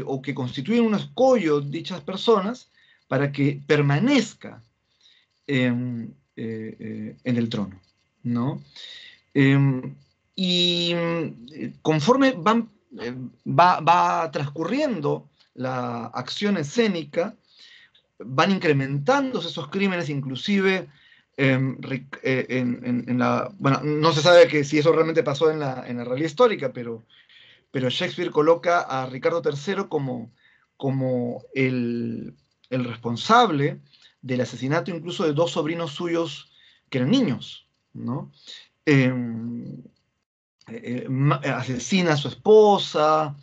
o que constituyen un escollo dichas personas para que permanezca Em, eh, eh, en, el trono, ¿no? Em, y mm, conforme eh, va, transcurriendo la acción escénica, van incrementándose esos crímenes, inclusive em, en, la... Bueno, no se sabe que si eso realmente pasó en la, realidad histórica, pero, pero Shakespeare coloca a Ricardo III como, como el responsable del asesinato incluso de dos sobrinos suyos que eran niños, ¿no? Em, eh, eh, eh, asesina a su esposa,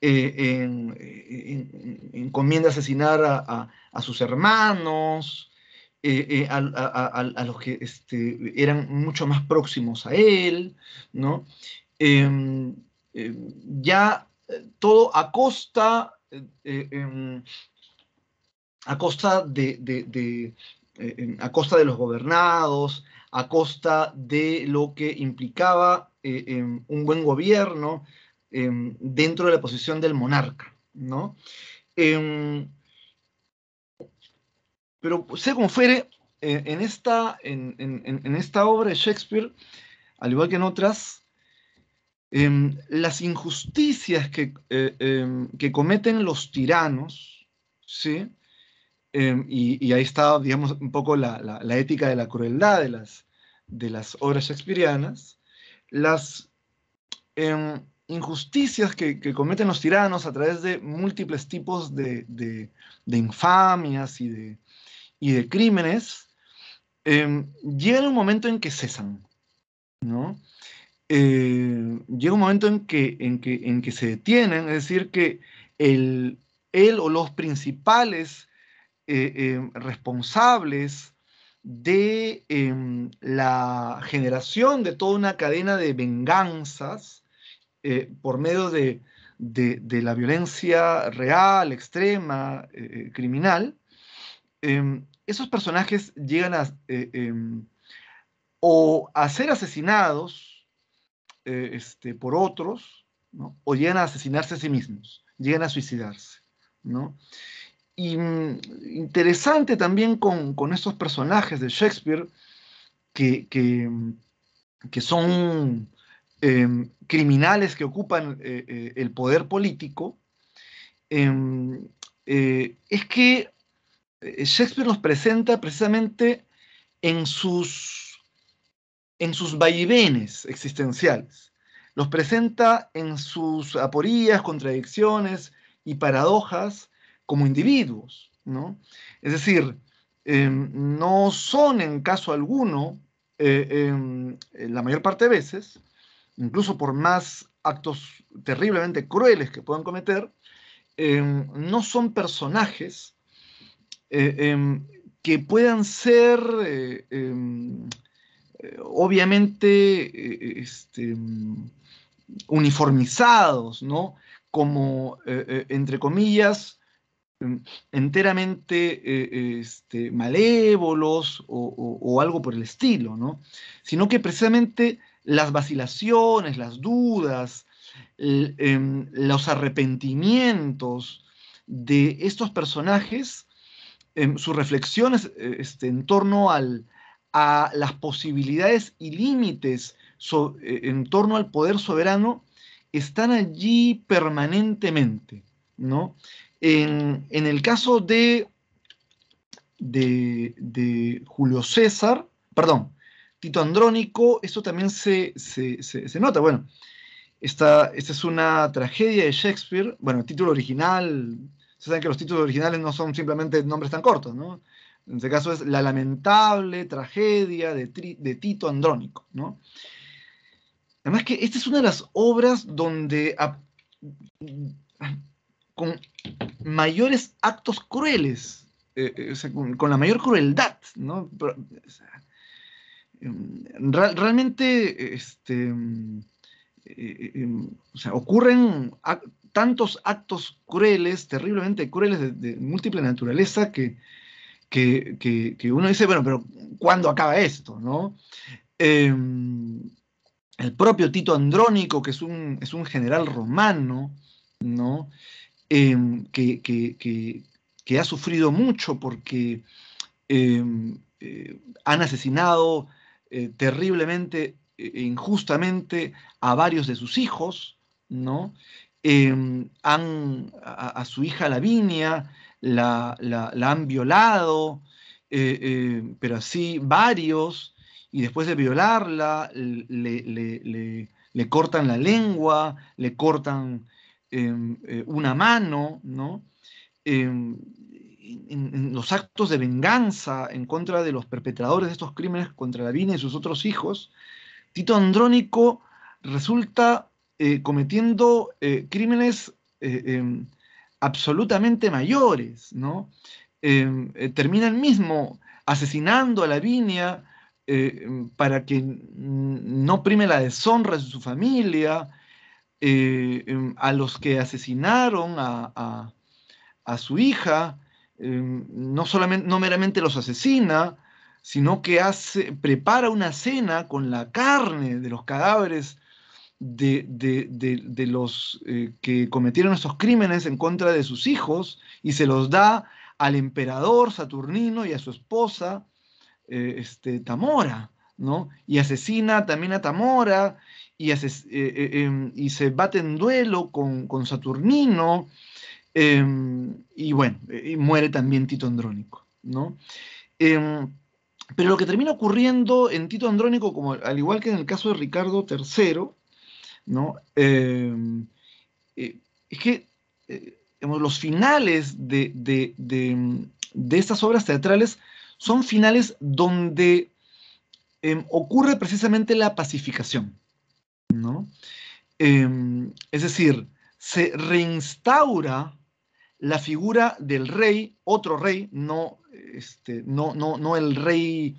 encomienda asesinar a, sus hermanos, a, los que este, eran mucho más próximos a él, ¿no? Em, em, ya todo a costa a costa de, eh, a costa de los gobernados, a costa de lo que implicaba eh, em, un buen gobierno em, dentro de la posición del monarca, em, pero pues, sea como fuere, eh, en esta, en, esta, obra de Shakespeare, al igual que en otras, las injusticias que, que cometen los tiranos, ¿sí? Em, y, ahí está, digamos, un poco la, ética de la crueldad de las, de las obras shakespearianas, las em, injusticias que, cometen los tiranos a través de múltiples tipos de, infamias y de, y crímenes, em, eh, llega un momento en que cesan, ¿no? llega un momento en que, en, en que se detienen, es decir, que el, él o los principales eh, em, responsables de em, la generación de toda una cadena de venganzas eh, por medio de, la violencia real, extrema, eh, criminal, em, esos personajes llegan a o a ser asesinados este, por otros, o llegan a asesinarse a sí mismos, llegan a suicidarse. ¿no? Y mm, interesante también con, con estos personajes de Shakespeare que, que, mm, son em, criminales que ocupan eh, eh, el poder político, em, eh, es que Shakespeare los presenta precisamente en sus, en sus vaivenes existenciales, los presenta en sus aporías, contradicciones y paradojas, como individuos, ¿no? Es decir, em, no son en caso alguno, eh, em, eh, la mayor parte de veces, incluso por más actos terriblemente crueles que puedan cometer, em, no son personajes eh, que puedan ser obviamente este, uniformizados, ¿no? Como, entre comillas, Em, enteramente eh, este, malévolos o, algo por el estilo, Sino que precisamente las vacilaciones, las dudas, em, los arrepentimientos de estos personajes, em, sus reflexiones e, este, en torno al, a las posibilidades y límites e, en torno al poder soberano, están allí permanentemente, ¿no? En, el caso de, de, Julio César, perdón, Tito Andrónico, esto también se, nota. Bueno, esta, esta, es una tragedia de Shakespeare. Bueno, el título original, se saben que los títulos originales no son simplemente nombres tan cortos, ¿no? En este caso es La lamentable tragedia de, Tito Andrónico, ¿no? Además que esta es una de las obras donde a, con mayores actos crueles, eh, eh, o sea, con, la mayor crueldad, ¿no? Em, realmente este, em, eh, em, o sea, ocurren tantos actos crueles, terriblemente crueles de, múltiple naturaleza que, que, uno dice, bueno, pero ¿cuándo acaba esto? ¿no? el propio Tito Andrónico, que es un, es un general romano, ¿no? Em, que, ha sufrido mucho porque em, eh, han asesinado eh, terriblemente e, e injustamente a varios de sus hijos, ¿no? Em, han, a, su hija Lavinia la, la han violado, eh, pero así varios, y después de violarla le cortan la lengua, le cortan Em, eh, una mano, ¿no? Em, en, los actos de venganza en contra de los perpetradores de estos crímenes contra lavinia y sus otros hijos, Tito Andrónico resulta eh, cometiendo eh, crímenes em, absolutamente mayores, ¿no? termina el mismo asesinando a Lavinia para que no prime la deshonra de su familia, eh, em, a los que asesinaron a, su hija, em, no, solamente, no meramente los asesina, sino que hace, prepara una cena con la carne de los cadáveres de, los eh, que cometieron estos crímenes en contra de sus hijos y se los da al emperador Saturnino y a su esposa eh, este, Tamora, ¿no? Y asesina también a Tamora y, eh, eh, em, y se bate en duelo con, Saturnino, em, y bueno, y muere también Tito Andrónico, ¿no? Em, pero lo que termina ocurriendo en Tito Andrónico, como, al igual que en el caso de Ricardo III, ¿no? Eh, es que los finales de, estas obras teatrales son finales donde ocurre precisamente la pacificación, ¿no? Em, es decir, se reinstaura la figura del rey, otro rey, no, este, no, no, no el rey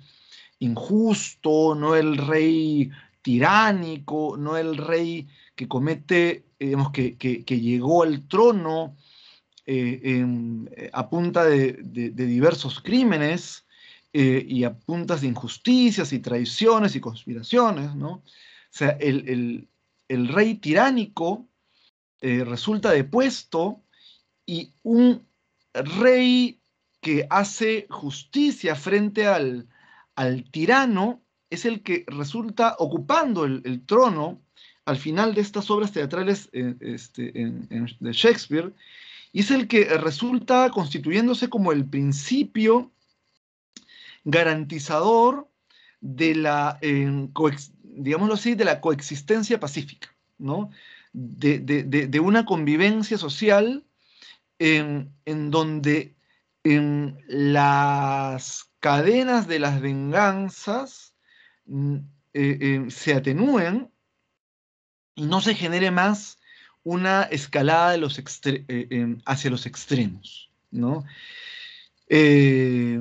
injusto, no el rey tiránico, no el rey que comete, eh, digamos, que, llegó al trono eh, em, eh, a punta de, diversos crímenes y a puntas de injusticias y traiciones y conspiraciones, ¿no? O sea, el, rey tiránico eh, resulta depuesto y un rey que hace justicia frente al, al tirano es el que resulta ocupando el, trono al final de estas obras teatrales eh, este, de Shakespeare, y es el que resulta constituyéndose como el principio garantizador de la, eh, digámoslo así, de la coexistencia pacífica, ¿no? De, una convivencia social en, donde en las cadenas de las venganzas mm, eh, eh, se atenúen y no se genere más una escalada de los eh, hacia los extremos, ¿no? Eh,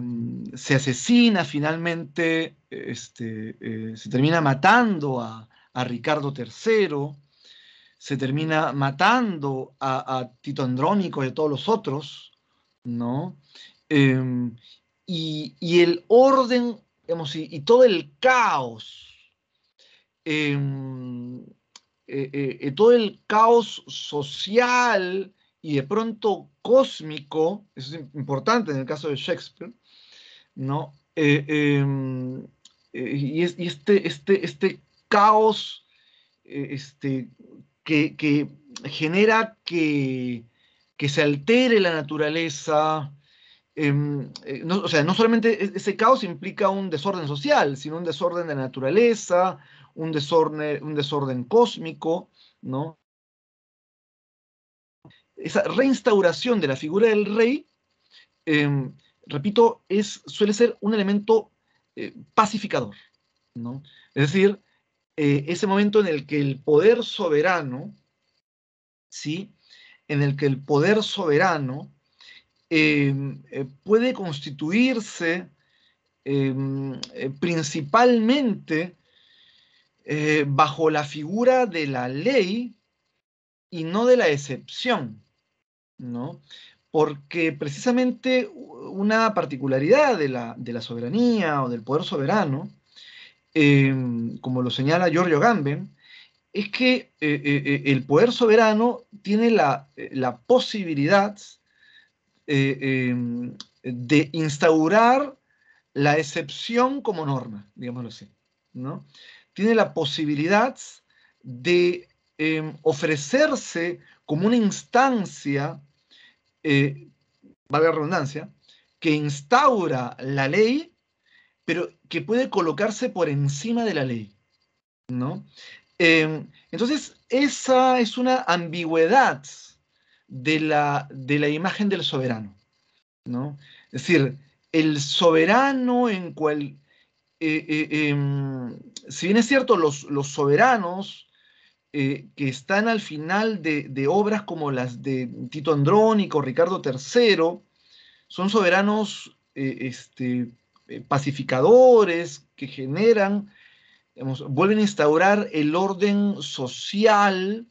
se asesina finalmente, este, eh, se termina matando a, Ricardo III, se termina matando a, Tito Andrónico y a todos los otros, ¿no? Em, y, el orden, digamos, y, y todo el caos, em, eh, todo el caos social, y de pronto cósmico, eso es importante en el caso de Shakespeare, ¿no? Eh, em, eh, y, este, este, este caos eh, este, que, genera que, se altere la naturaleza. Em, o sea, no solamente ese caos implica un desorden social, sino un desorden de la naturaleza, un desorden, un desorden cósmico, ¿no? esa reinstauración de la figura del rey, em, repito, suele ser un elemento eh, pacificador. Es decir, eh, ese momento en el que el poder soberano, ¿sí? en el que el poder soberano em, eh, puede constituirse em, principalmente bajo la figura de la ley y no de la excepción. ¿no? Porque precisamente una particularidad de la, soberanía o del poder soberano, em, como lo señala Giorgio Gamben, es que eh, eh, eh, el poder soberano tiene la, posibilidad em, de instaurar la excepción como norma, digámoslo así, ¿no? Tiene la posibilidad de em, ofrecerse como una instancia eh, valga la redundancia, que instaura la ley, pero que puede colocarse por encima de la ley. ¿no? Em, entonces, esa es una ambigüedad de la, de la imagen del soberano. ¿no? Es decir, el soberano en cual, eh, eh, em, si bien es cierto, los, los soberanos eh, que están al final de, obras como las de Tito Andrónico, Ricardo III, son soberanos eh, este, eh, pacificadores que generan, vuelven a instaurar el orden social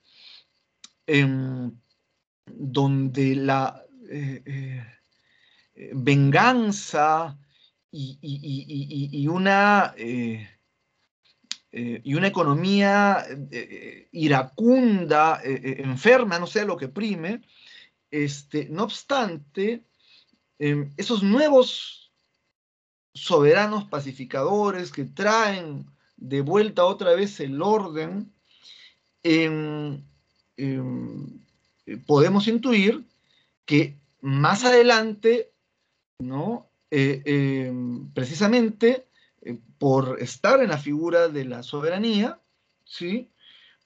em, donde la venganza y una eh, y una economía eh, eh, iracunda, enferma, no sea lo que prime, este, no obstante, em, esos nuevos soberanos pacificadores que traen de vuelta otra vez el orden, em, podemos intuir que más adelante, ¿no? Em, precisamente eh, por estar en la figura de la soberanía, ¿sí?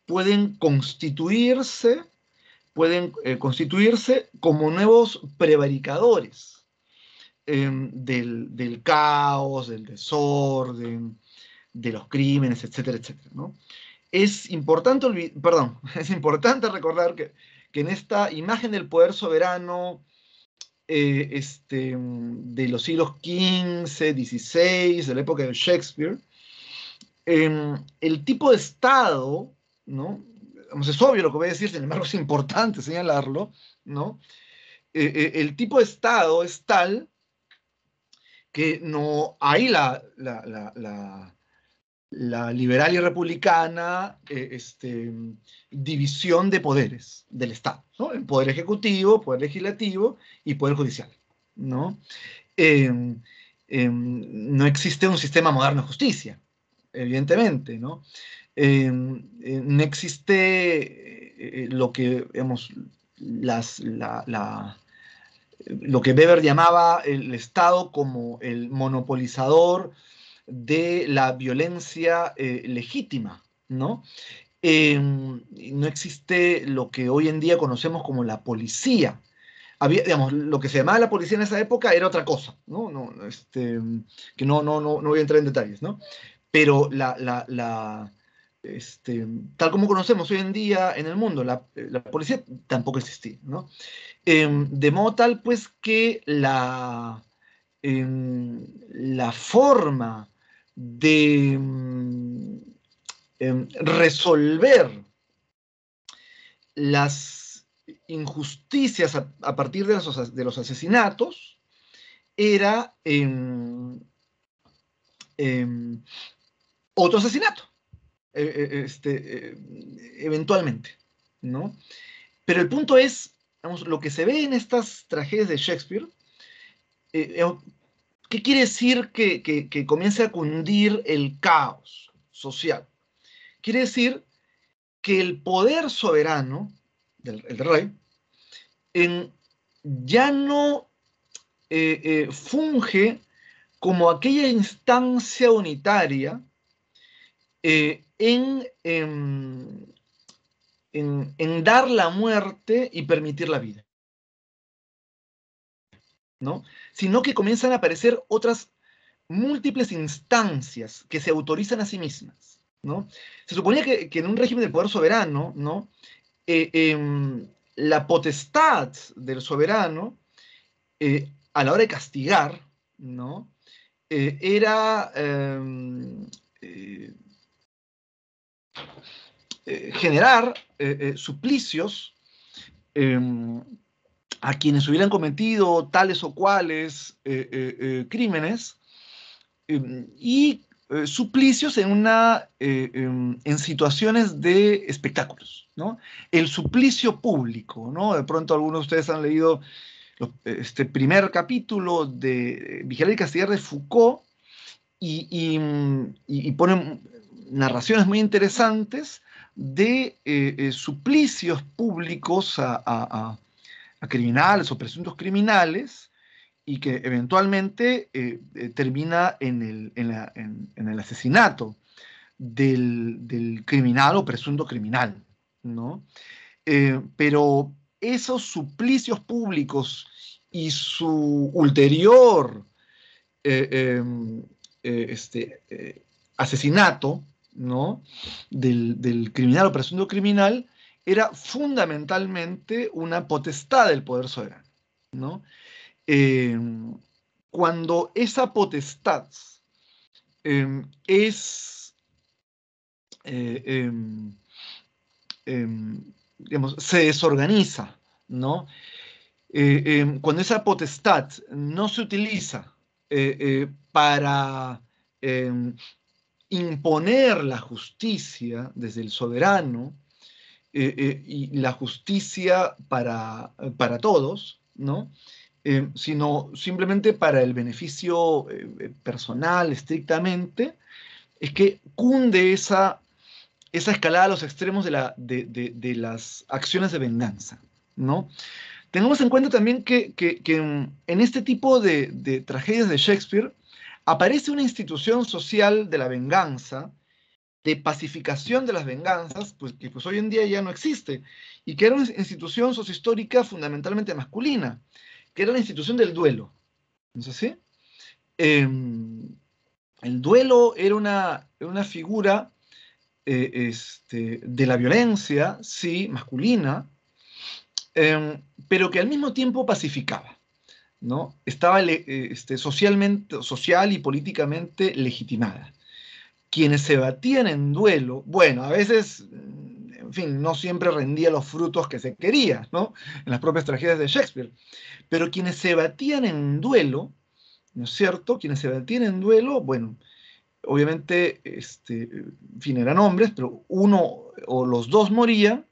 pueden constituirse, pueden eh, constituirse como nuevos prevaricadores em, del, caos, del desorden, de los crímenes, etcétera, etcétera. Es, importante perdón, es importante recordar que, que en esta imagen del poder soberano eh, este, mm, de los siglos XV, XVI, de la época de Shakespeare, em, el tipo de Estado, ¿no? es obvio lo que voy a decir, sin embargo es importante señalarlo, ¿no? Eh, eh, el tipo de Estado es tal que no hay la la liberal y republicana eh, este, división de poderes del Estado, ¿no? El poder ejecutivo, poder legislativo y poder judicial, em, em, ¿no? existe un sistema moderno de justicia, evidentemente, ¿no? Em, eh, no existe eh, lo que, hemos las, lo que Weber llamaba el Estado como el monopolizador de la violencia eh, legítima, ¿no? Em, no existe lo que hoy en día conocemos como la policía. Había, digamos, lo que se llamaba la policía en esa época era otra cosa, ¿no? Este, que no, no, no, voy a entrar en detalles, ¿no? Pero este, tal como conocemos hoy en día en el mundo, la, policía tampoco existía, ¿no? Em, de modo tal, pues, que la, em, la forma de mm, em, resolver las injusticias a, partir de, los asesinatos era em, em, otro asesinato, e, e, este, e, eventualmente, ¿no? Pero el punto es, lo que se ve en estas tragedias de Shakespeare eh, ¿Qué quiere decir que, comience a cundir el caos social? Quiere decir que el poder soberano del rey ya no eh, eh, funge como aquella instancia unitaria eh, em, en, dar la muerte y permitir la vida. Sino que comienzan a aparecer otras múltiples instancias que se autorizan a sí mismas, ¿no? Se suponía que, en un régimen de poder soberano, ¿no? Eh, em, la potestad del soberano eh, a la hora de castigar, ¿no? Eh, era em, generar suplicios em, a quienes hubieran cometido tales o cuales eh, eh, eh, crímenes em, y suplicios en, una, em, en situaciones de espectáculos. El suplicio público, ¿no? de pronto algunos de ustedes han leído este primer capítulo de Vigel y Castigar de Foucault y, y, mm, narraciones muy interesantes de suplicios públicos a, a criminales o presuntos criminales y que eventualmente eh, eh, termina en el, asesinato del, criminal o presunto criminal, eh, pero esos suplicios públicos y su ulterior em, este, asesinato, ¿no? Del, del criminal o presunto criminal, era fundamentalmente una potestad del poder soberano. ¿no? Eh, cuando esa potestad em, es, eh, em, em, se desorganiza, ¿no? Eh, cuando esa potestad no se utiliza para imponer la justicia desde el soberano, eh, eh, y la justicia para, eh, todos, ¿no? sino simplemente para el beneficio personal estrictamente, es que cunde esa, esa escalada a los extremos de, la, de, las acciones de venganza, ¿no? Tengamos en cuenta también que, mm, en, este tipo de, tragedias de Shakespeare aparece una institución social de la venganza de pacificación de las venganzas, pues, que pues hoy en día ya no existe, y que era una institución sociohistórica fundamentalmente masculina, que era la institución del duelo. ¿No así? Em, el duelo era una, figura eh, este, de la violencia, sí, masculina, em, pero que al mismo tiempo pacificaba. ¿no? Estaba eh, este, socialmente, social y políticamente legitimada quienes se batían en duelo, bueno, a veces, mm, en fin, no siempre rendía los frutos que se quería, ¿no? En las propias tragedias de Shakespeare. Pero quienes se batían en duelo, ¿no es cierto? Quienes se batían en duelo, bueno, obviamente, este, en fin, eran hombres, pero uno o los dos morían,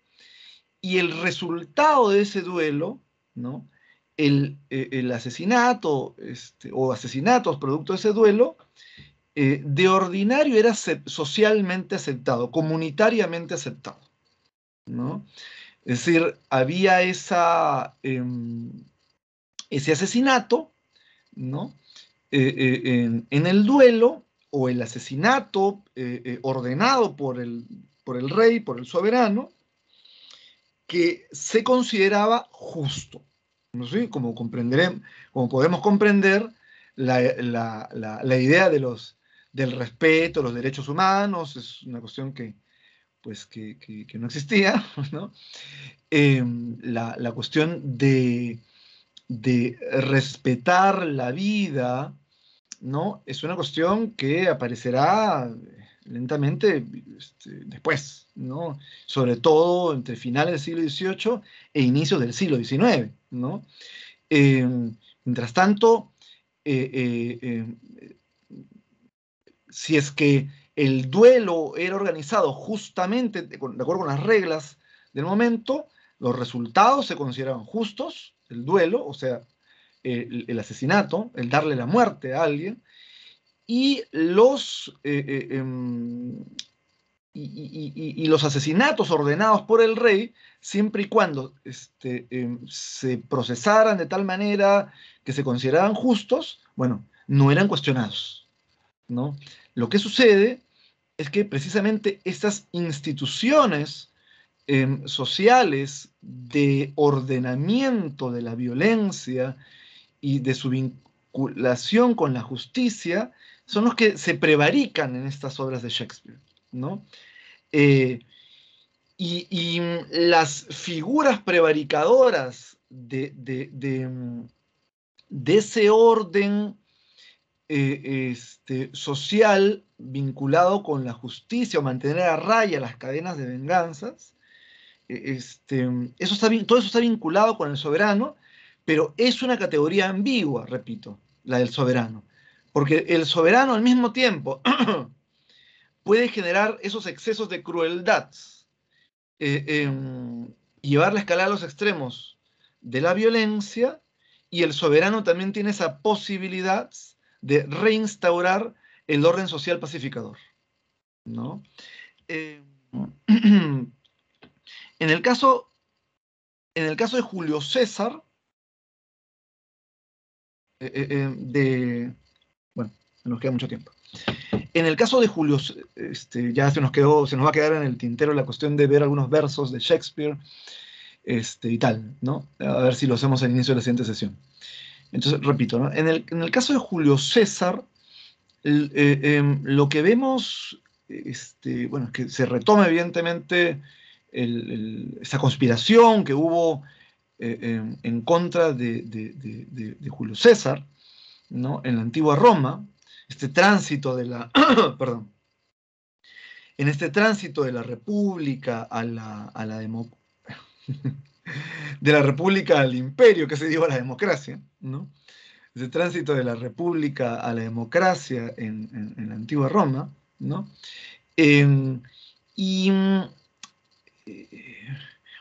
y el resultado de ese duelo, ¿no? El, eh, asesinato este, o asesinatos producto de ese duelo, eh, de ordinario era socialmente aceptado, comunitariamente aceptado. ¿no? Es decir, había esa, em, ese asesinato, ¿no? Eh, eh, en, el duelo o el asesinato ordenado por el, por el rey, por el soberano, que se consideraba justo. ¿no? Como, podemos comprender, la, idea de los del respeto a los derechos humanos, es una cuestión que, pues, que, no existía, em, la, cuestión de, respetar la vida, ¿no? Es una cuestión que aparecerá eh, lentamente este, después, ¿no? Sobre todo entre finales del siglo XVIII e inicios del siglo XIX, ¿no? Em, mientras tanto, eh, eh, em, si es que el duelo era organizado justamente de acuerdo con las reglas del momento, los resultados se consideraban justos, el duelo, o sea, el, asesinato, el darle la muerte a alguien, y los, eh, eh, em, los asesinatos ordenados por el rey, siempre y cuando este, em, se procesaran de tal manera que se consideraban justos, bueno, no eran cuestionados. Lo que sucede es que precisamente estas instituciones em, sociales de ordenamiento de la violencia y de su vinculación con la justicia son los que se prevarican en estas obras de Shakespeare, eh, y, mm, las figuras prevaricadoras de, mm, de ese orden eh, este, social vinculado con la justicia o mantener a raya las cadenas de venganzas. E, este, eso está, todo eso está vinculado con el soberano, pero es una categoría ambigua, repito, la del soberano. Porque el soberano al mismo tiempo puede generar esos excesos de crueldad, eh, em, llevar la escala a los extremos de la violencia, y el soberano también tiene esa posibilidad de reinstaurar el orden social pacificador. ¿no? Eh, en, el caso, en el caso de Julio César, eh, eh, de, bueno, nos queda mucho tiempo. En el caso de Julio, este, ya se nos quedó, se nos va a quedar en el tintero la cuestión de ver algunos versos de Shakespeare este, y tal, ¿no? A ver si lo hacemos al inicio de la siguiente sesión. Entonces, repito, en, el, caso de Julio César, eh, em, lo que vemos, este, bueno, es que se retoma evidentemente esa conspiración que hubo eh, em, en contra de, Julio César, ¿no? En la antigua Roma, este tránsito de la, perdón, en este tránsito de la república a la, a la democracia, de la república al imperio, que se dio a la democracia, ¿no? Ese tránsito de la república a la democracia en, la antigua Roma, ¿no? Em, y eh,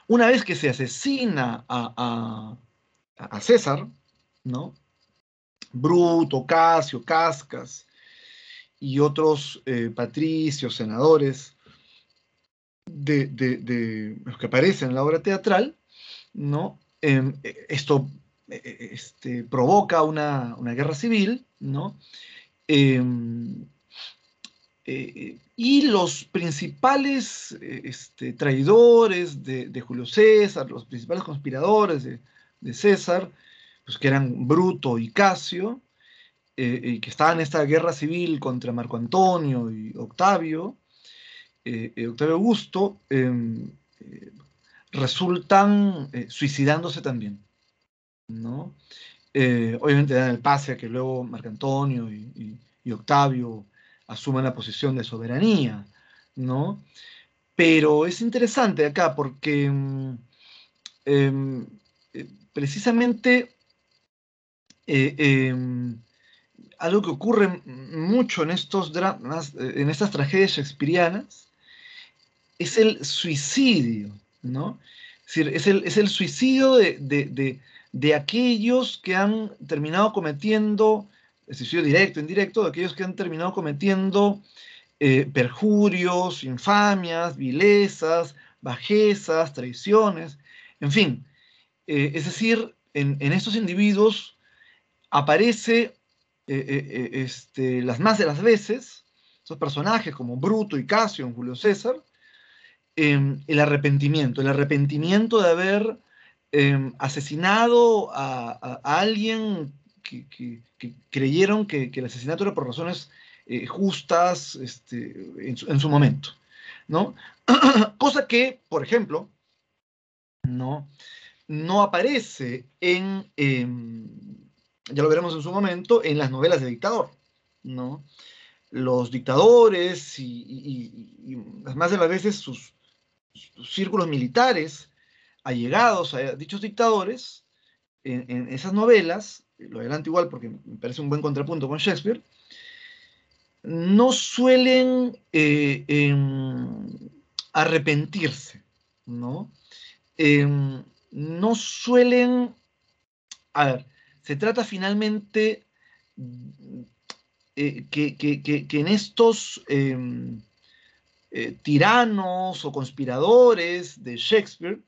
una vez que se asesina a, César, ¿no? Bruto, Casio, Cascas y otros eh, patricios, senadores, de, los que aparecen en la obra teatral, ¿no? Em, e, esto e, e, este, provoca una, guerra civil, ¿no? Em, eh, y los principales eh, este, traidores de, Julio César, los principales conspiradores de, César, pues que eran Bruto y Casio, eh, y que estaban en esta guerra civil contra Marco Antonio y Octavio, Octavio Augusto, em, resultan eh, suicidándose también, eh, obviamente dan el pase a que luego Marcantonio y, y, Octavio asuman la posición de soberanía, ¿no? Pero es interesante acá porque mm, em, eh, precisamente em, algo que ocurre mucho en estos dramas, en estas tragedias shakespearianas, es el suicidio ¿no? Es decir, es el, suicidio de, aquellos que han terminado cometiendo, suicidio directo, indirecto, de aquellos que han terminado cometiendo eh, perjurios, infamias, vilezas, bajezas, traiciones, en fin. Eh, es decir, en, estos individuos aparece eh, este, las más de las veces, esos personajes como Bruto y Casio en Julio César, Em, el arrepentimiento, el arrepentimiento de haber em, asesinado a, alguien que, creyeron que, el asesinato era por razones eh, justas este, en, su, momento, ¿no? Cosa que, por ejemplo, no, no aparece en, em, ya lo veremos en su momento, en las novelas de dictador, ¿no? Los dictadores y más de las veces sus círculos militares allegados a dichos dictadores en, esas novelas, lo adelanto igual porque me parece un buen contrapunto con Shakespeare, no suelen eh, em, arrepentirse, ¿no? Em, no suelen... A ver, se trata finalmente eh, que, en estos... Em, eh, tiranos o conspiradores de Shakespeare,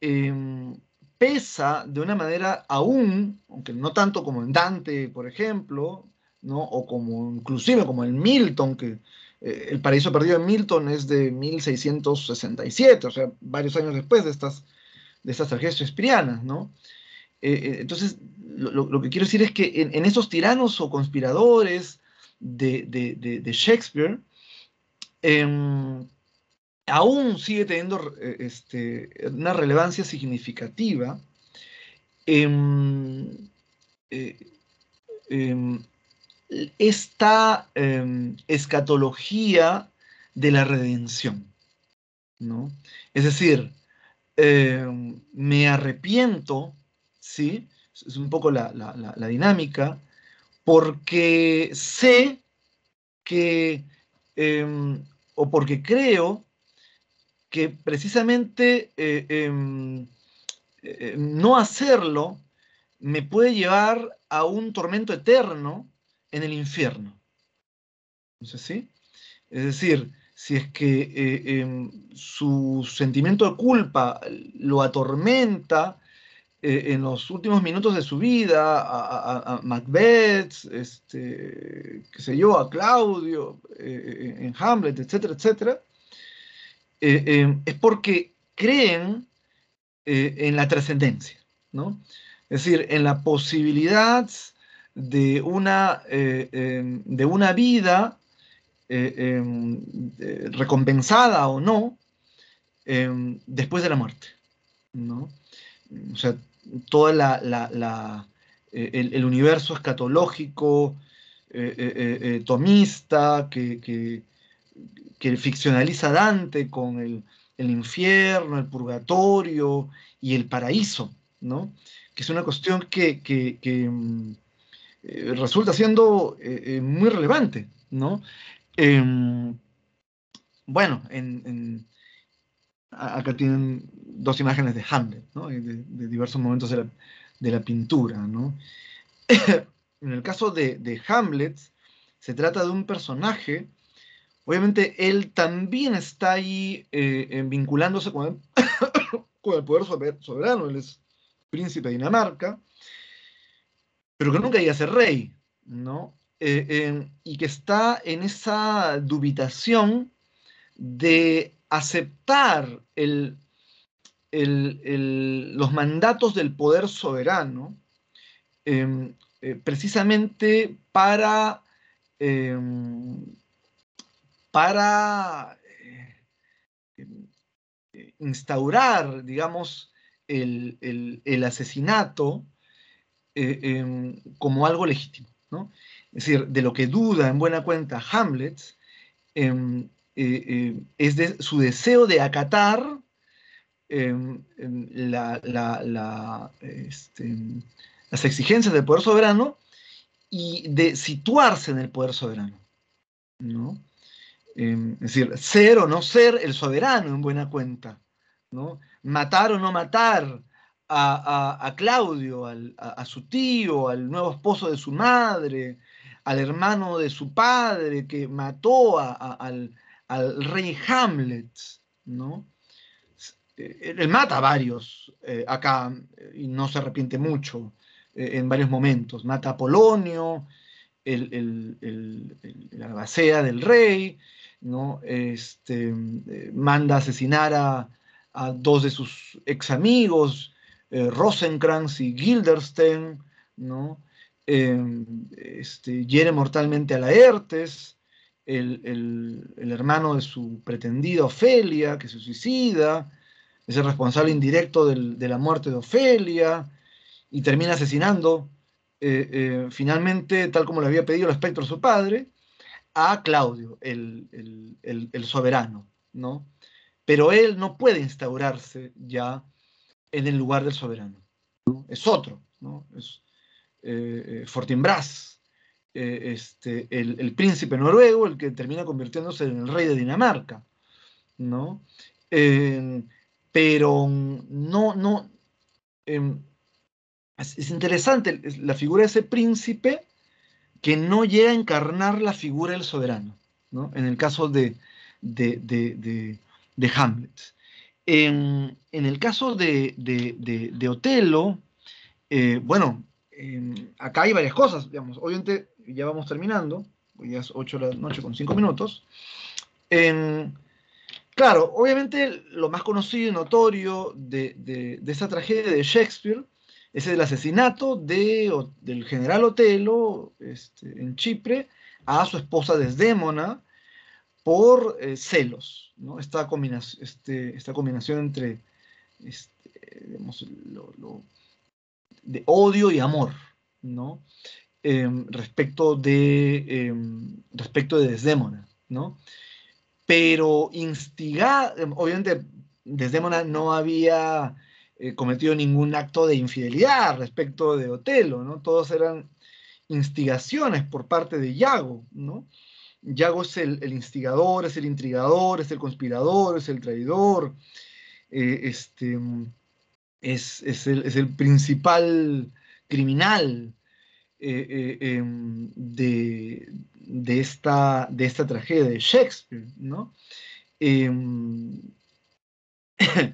em, pesa de una manera aún, aunque no tanto como en Dante, por ejemplo, o como inclusive como en Milton, que eh, El Paraíso Perdido de Milton es de 1667, o sea, varios años después de estas, de estas tragedias shakespearianas, eh, entonces, lo, que quiero decir es que en, esos tiranos o conspiradores de, de Shakespeare, Em, aún sigue teniendo eh, este, una relevancia significativa. Em, eh, em, esta escatología de la redención, ¿no? Es decir, me arrepiento, ¿sí? Es un poco la, dinámica, porque sé que o porque creo que precisamente eh, em, eh, no hacerlo me puede llevar a un tormento eterno en el infierno. es Es decir, si es que eh, em, su sentimiento de culpa lo atormenta, eh, en los últimos minutos de su vida, a, Macbeth, este, qué sé yo, a Claudio, eh, en Hamlet, etcétera, etcétera, eh, es porque creen en la trascendencia, ¿no? Es decir, en la posibilidad de una, em, de una vida em, recompensada o no em, después de la muerte, ¿no? O sea, todo eh, el, universo escatológico, eh, eh, tomista, que, que, que, ficcionaliza Dante con el, el, infierno, el purgatorio y el paraíso, ¿no? que es una cuestión que, que mm, resulta siendo muy relevante. ¿no? Em, bueno, en acá tienen dos imágenes de Hamlet, de, diversos momentos de la, pintura. en el caso de, Hamlet, se trata de un personaje, obviamente él también está ahí eh, vinculándose con el, poder soberano, él es príncipe de Dinamarca, pero que nunca iba a ser rey, ¿no? Eh, y que está en esa dubitación de aceptar los mandatos del poder soberano em, eh, precisamente para, em, para eh, em, instaurar, digamos, el, asesinato eh, como algo legítimo. Es decir, de lo que duda en buena cuenta Hamlet, eh, eh, es de, su deseo de acatar em, em, este, las exigencias del poder soberano y de situarse en el poder soberano. ¿no? Em, es decir, ser o no ser el soberano en buena cuenta. ¿no? Matar o no matar a, Claudio, a, su tío, al nuevo esposo de su madre, al hermano de su padre que mató al, al rey Hamlet, ¿no? Eh, él mata a varios eh, acá eh, y no se arrepiente mucho en varios momentos. Mata a Polonio, La el, del rey, ¿no? Este, manda asesinar a, dos de sus ex amigos, Rosencrantz y Gilderstein, ¿no? este, hiere mortalmente a Laertes, el, hermano de su pretendida Ofelia, que se suicida, es el responsable indirecto de la muerte de Ofelia, y termina asesinando, eh, eh, finalmente, tal como le había pedido el espectro a su padre, a Claudio, el, soberano, ¿no? Pero él no puede instaurarse ya en el lugar del soberano, es otro, ¿no? es eh, Fortinbras, eh, este, el, príncipe noruego, el que termina convirtiéndose en el rey de Dinamarca, ¿no? Eh, pero no, no, em, es, interesante la figura de ese príncipe que no llega a encarnar la figura del soberano, ¿no? En el caso de, de, Hamlet. En, en, el caso de, Otelo, eh, bueno, Em, acá hay varias cosas, digamos. Obviamente, ya vamos terminando, ya es 8 de la noche con 5 minutos. Em, claro, obviamente lo más conocido y notorio de, de, esta tragedia de Shakespeare es el asesinato de, del general Otelo este, en Chipre a su esposa Desdémona por eh, celos, ¿no? esta, combinación, este, esta combinación entre este, lo de odio y amor, ¿no? Em, respecto de em, respecto de Desdémona, ¿no? Pero instigar, em, obviamente Desdémona no había eh, cometido ningún acto de infidelidad respecto de Otelo, ¿no? Todos eran instigaciones por parte de Yago, ¿no? Yago es el, el instigador, es el intrigador, es el conspirador, es el traidor, eh, este, es, es, el, principal criminal eh, eh, em, de, esta, de esta tragedia de Shakespeare, ¿no? Em,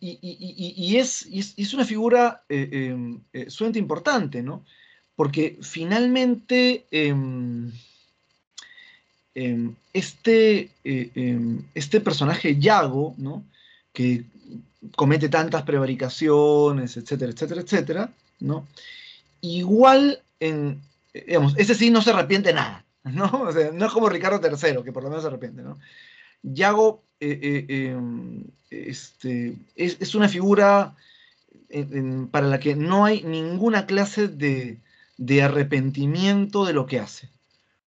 y, es, es, una figura eh, em, eh importante, ¿no? Porque finalmente este, este personaje Yago, ¿no? Que comete tantas prevaricaciones, etcétera, etcétera, etcétera, ¿no? Igual, en, ese sí no se arrepiente nada, ¿no? es como Ricardo III, que por lo menos se arrepiente, ¿no? Yago eh, eh, em, este, es, una figura para la que no hay ninguna clase de, de arrepentimiento de lo que hace,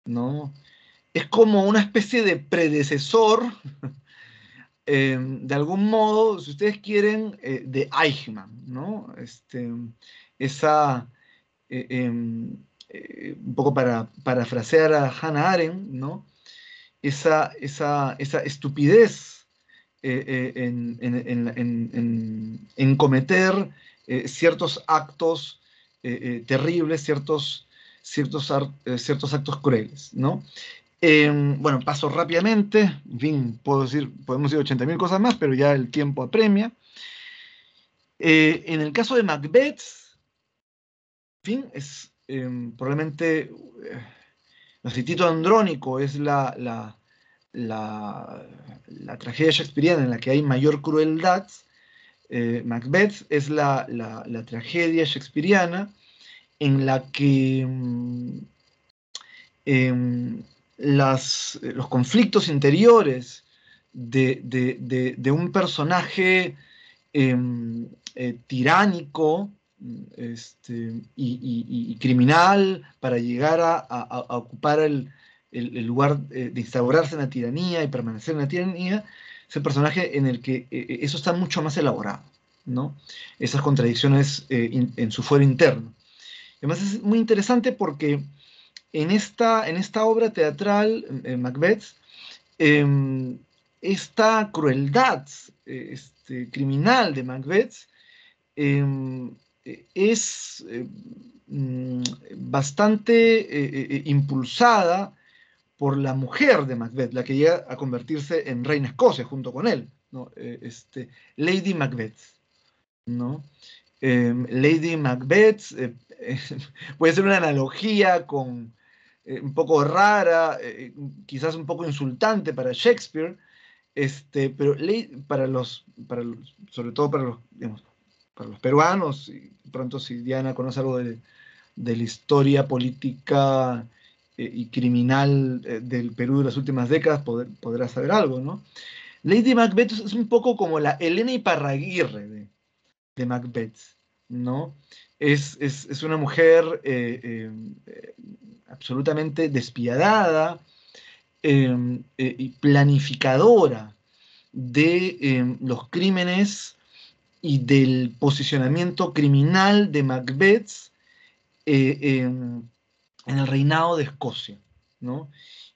¿no? Es como una especie de predecesor Em, de algún modo, si ustedes quieren, eh, de Eichmann, ¿no? Este, esa, eh, em, eh, un poco para parafrasear a Hannah Arendt, ¿no? Esa, esa, estupidez en, cometer ciertos actos terribles, ciertos, ciertos, ciertos actos crueles, ¿no? Em, bueno, paso rápidamente, en fin, puedo decir, podemos decir 80.000 cosas más, pero ya el tiempo apremia. Eh, en el caso de Macbeth, en fin, es em, probablemente, eh, el citito Andrónico es la, la, tragedia shakespeariana en la que hay mayor crueldad. Eh, Macbeth es la, tragedia shakespeariana en la que... Em, eh, los conflictos interiores de, un personaje em, eh, tiránico este, y, criminal para llegar a, ocupar el, lugar eh, de instaurarse en la tiranía y permanecer en la tiranía, el personaje en el que eso está mucho más elaborado, ¿no? Esas contradicciones en su fuero interno. Además es muy interesante porque en esta, en esta obra teatral, eh, Macbeth, em, esta crueldad eh, este, criminal de Macbeth em, eh, es mm, bastante impulsada por la mujer de Macbeth, la que llega a convertirse en reina escocia junto con él, este, Lady Macbeth. Em, Lady Macbeth, puede ser una analogía con, eh, un poco rara, eh, eh, quizás un poco insultante para Shakespeare, este, pero para los, para sobre todo para los, para los peruanos, y pronto si Diana conoce algo de, la historia política y criminal del Perú de las últimas décadas, podrá saber algo, ¿no? Lady Macbeth es un poco como la Elena y Parraguirre de Macbeth, ¿no? Es, una mujer eh, eh, absolutamente despiadada em, eh, y planificadora de em, los crímenes y del posicionamiento criminal de Macbeth em, en el reinado de Escocia.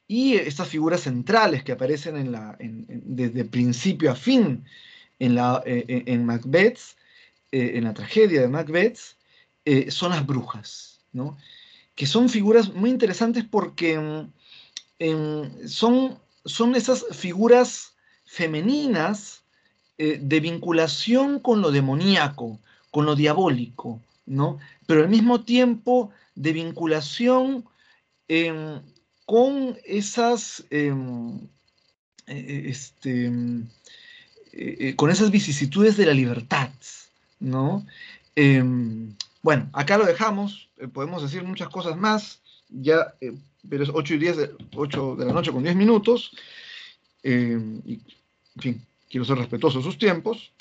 Y estas figuras centrales que aparecen desde principio a fin en, la, en Macbeth, en la tragedia de Macbeth, eh, son las brujas, ¿no? que son figuras muy interesantes porque mm, em, son, son esas figuras femeninas eh, de vinculación con lo demoníaco, con lo diabólico, ¿no? pero al mismo tiempo de vinculación em, con esas... Em, e, e, este, e, con esas vicisitudes de la libertad, ¿no? Bueno, acá lo dejamos, eh, podemos decir muchas cosas más, ya, eh, pero es 8 y de, 8 de la noche con 10 minutos, eh, y, en fin, quiero ser respetuoso de sus tiempos.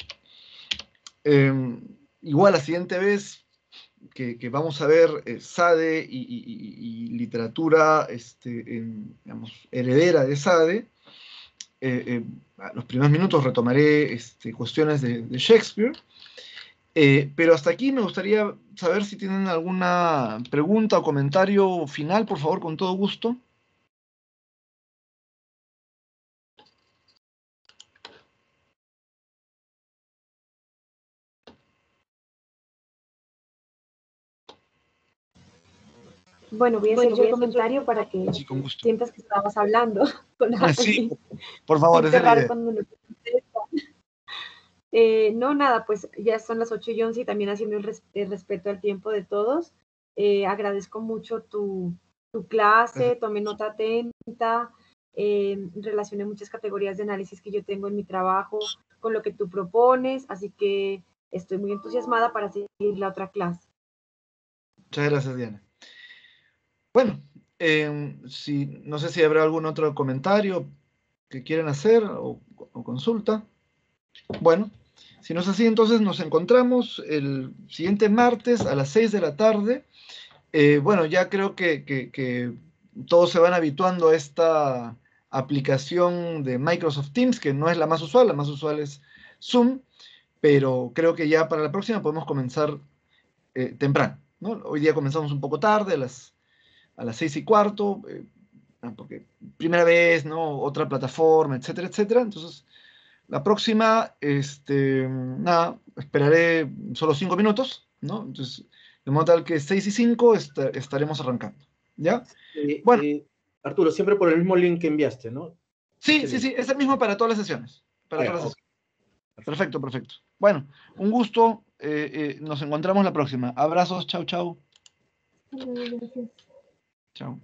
igual la siguiente vez que, vamos a ver SADE y, literatura, este, heredera de SADE, los primeros minutos retomaré este, cuestiones de, de Shakespeare. Eh, pero hasta aquí me gustaría saber si tienen alguna pregunta o comentario final, por favor, con todo gusto. Bueno, voy a hacer bueno, yo el comentario para que sientas que estabas hablando. Con la... por favor, es la eh, no, nada, pues ya son las 8 y 11 y también haciendo el, respeto al tiempo de todos. Eh, agradezco mucho tu, clase, tomé nota atenta, eh, relacioné muchas categorías de análisis que yo tengo en mi trabajo con lo que tú propones, así que estoy muy entusiasmada para seguir la otra clase. Muchas gracias, Diana. Bueno, si, no sé si habrá algún otro comentario que quieran hacer o consulta. Bueno, si no es así, entonces nos encontramos el siguiente martes a las 6 de la tarde. Eh, bueno, ya creo que, todos se van habituando a esta aplicación de Microsoft Teams, que no es la más usual, la más usual es Zoom, pero creo que ya para la próxima podemos comenzar eh, temprano. Hoy día comenzamos un poco tarde, a las, a las 6 y cuarto, eh, ah, porque primera vez, ¿no? otra plataforma, etcétera, etcétera. Entonces, la próxima, este, nada, esperaré solo cinco minutos, ¿no? Entonces, de modo tal que seis y cinco estaremos arrancando, ¿ya? Eh, bueno. Eh, Arturo, siempre por el mismo link que enviaste, ¿no? Sí, este sí, sí, es el mismo para todas las sesiones. Para todas Perfecto, perfecto. Bueno, un gusto. Eh, nos encontramos la próxima. Abrazos, chau, chau. Gracias. Chau.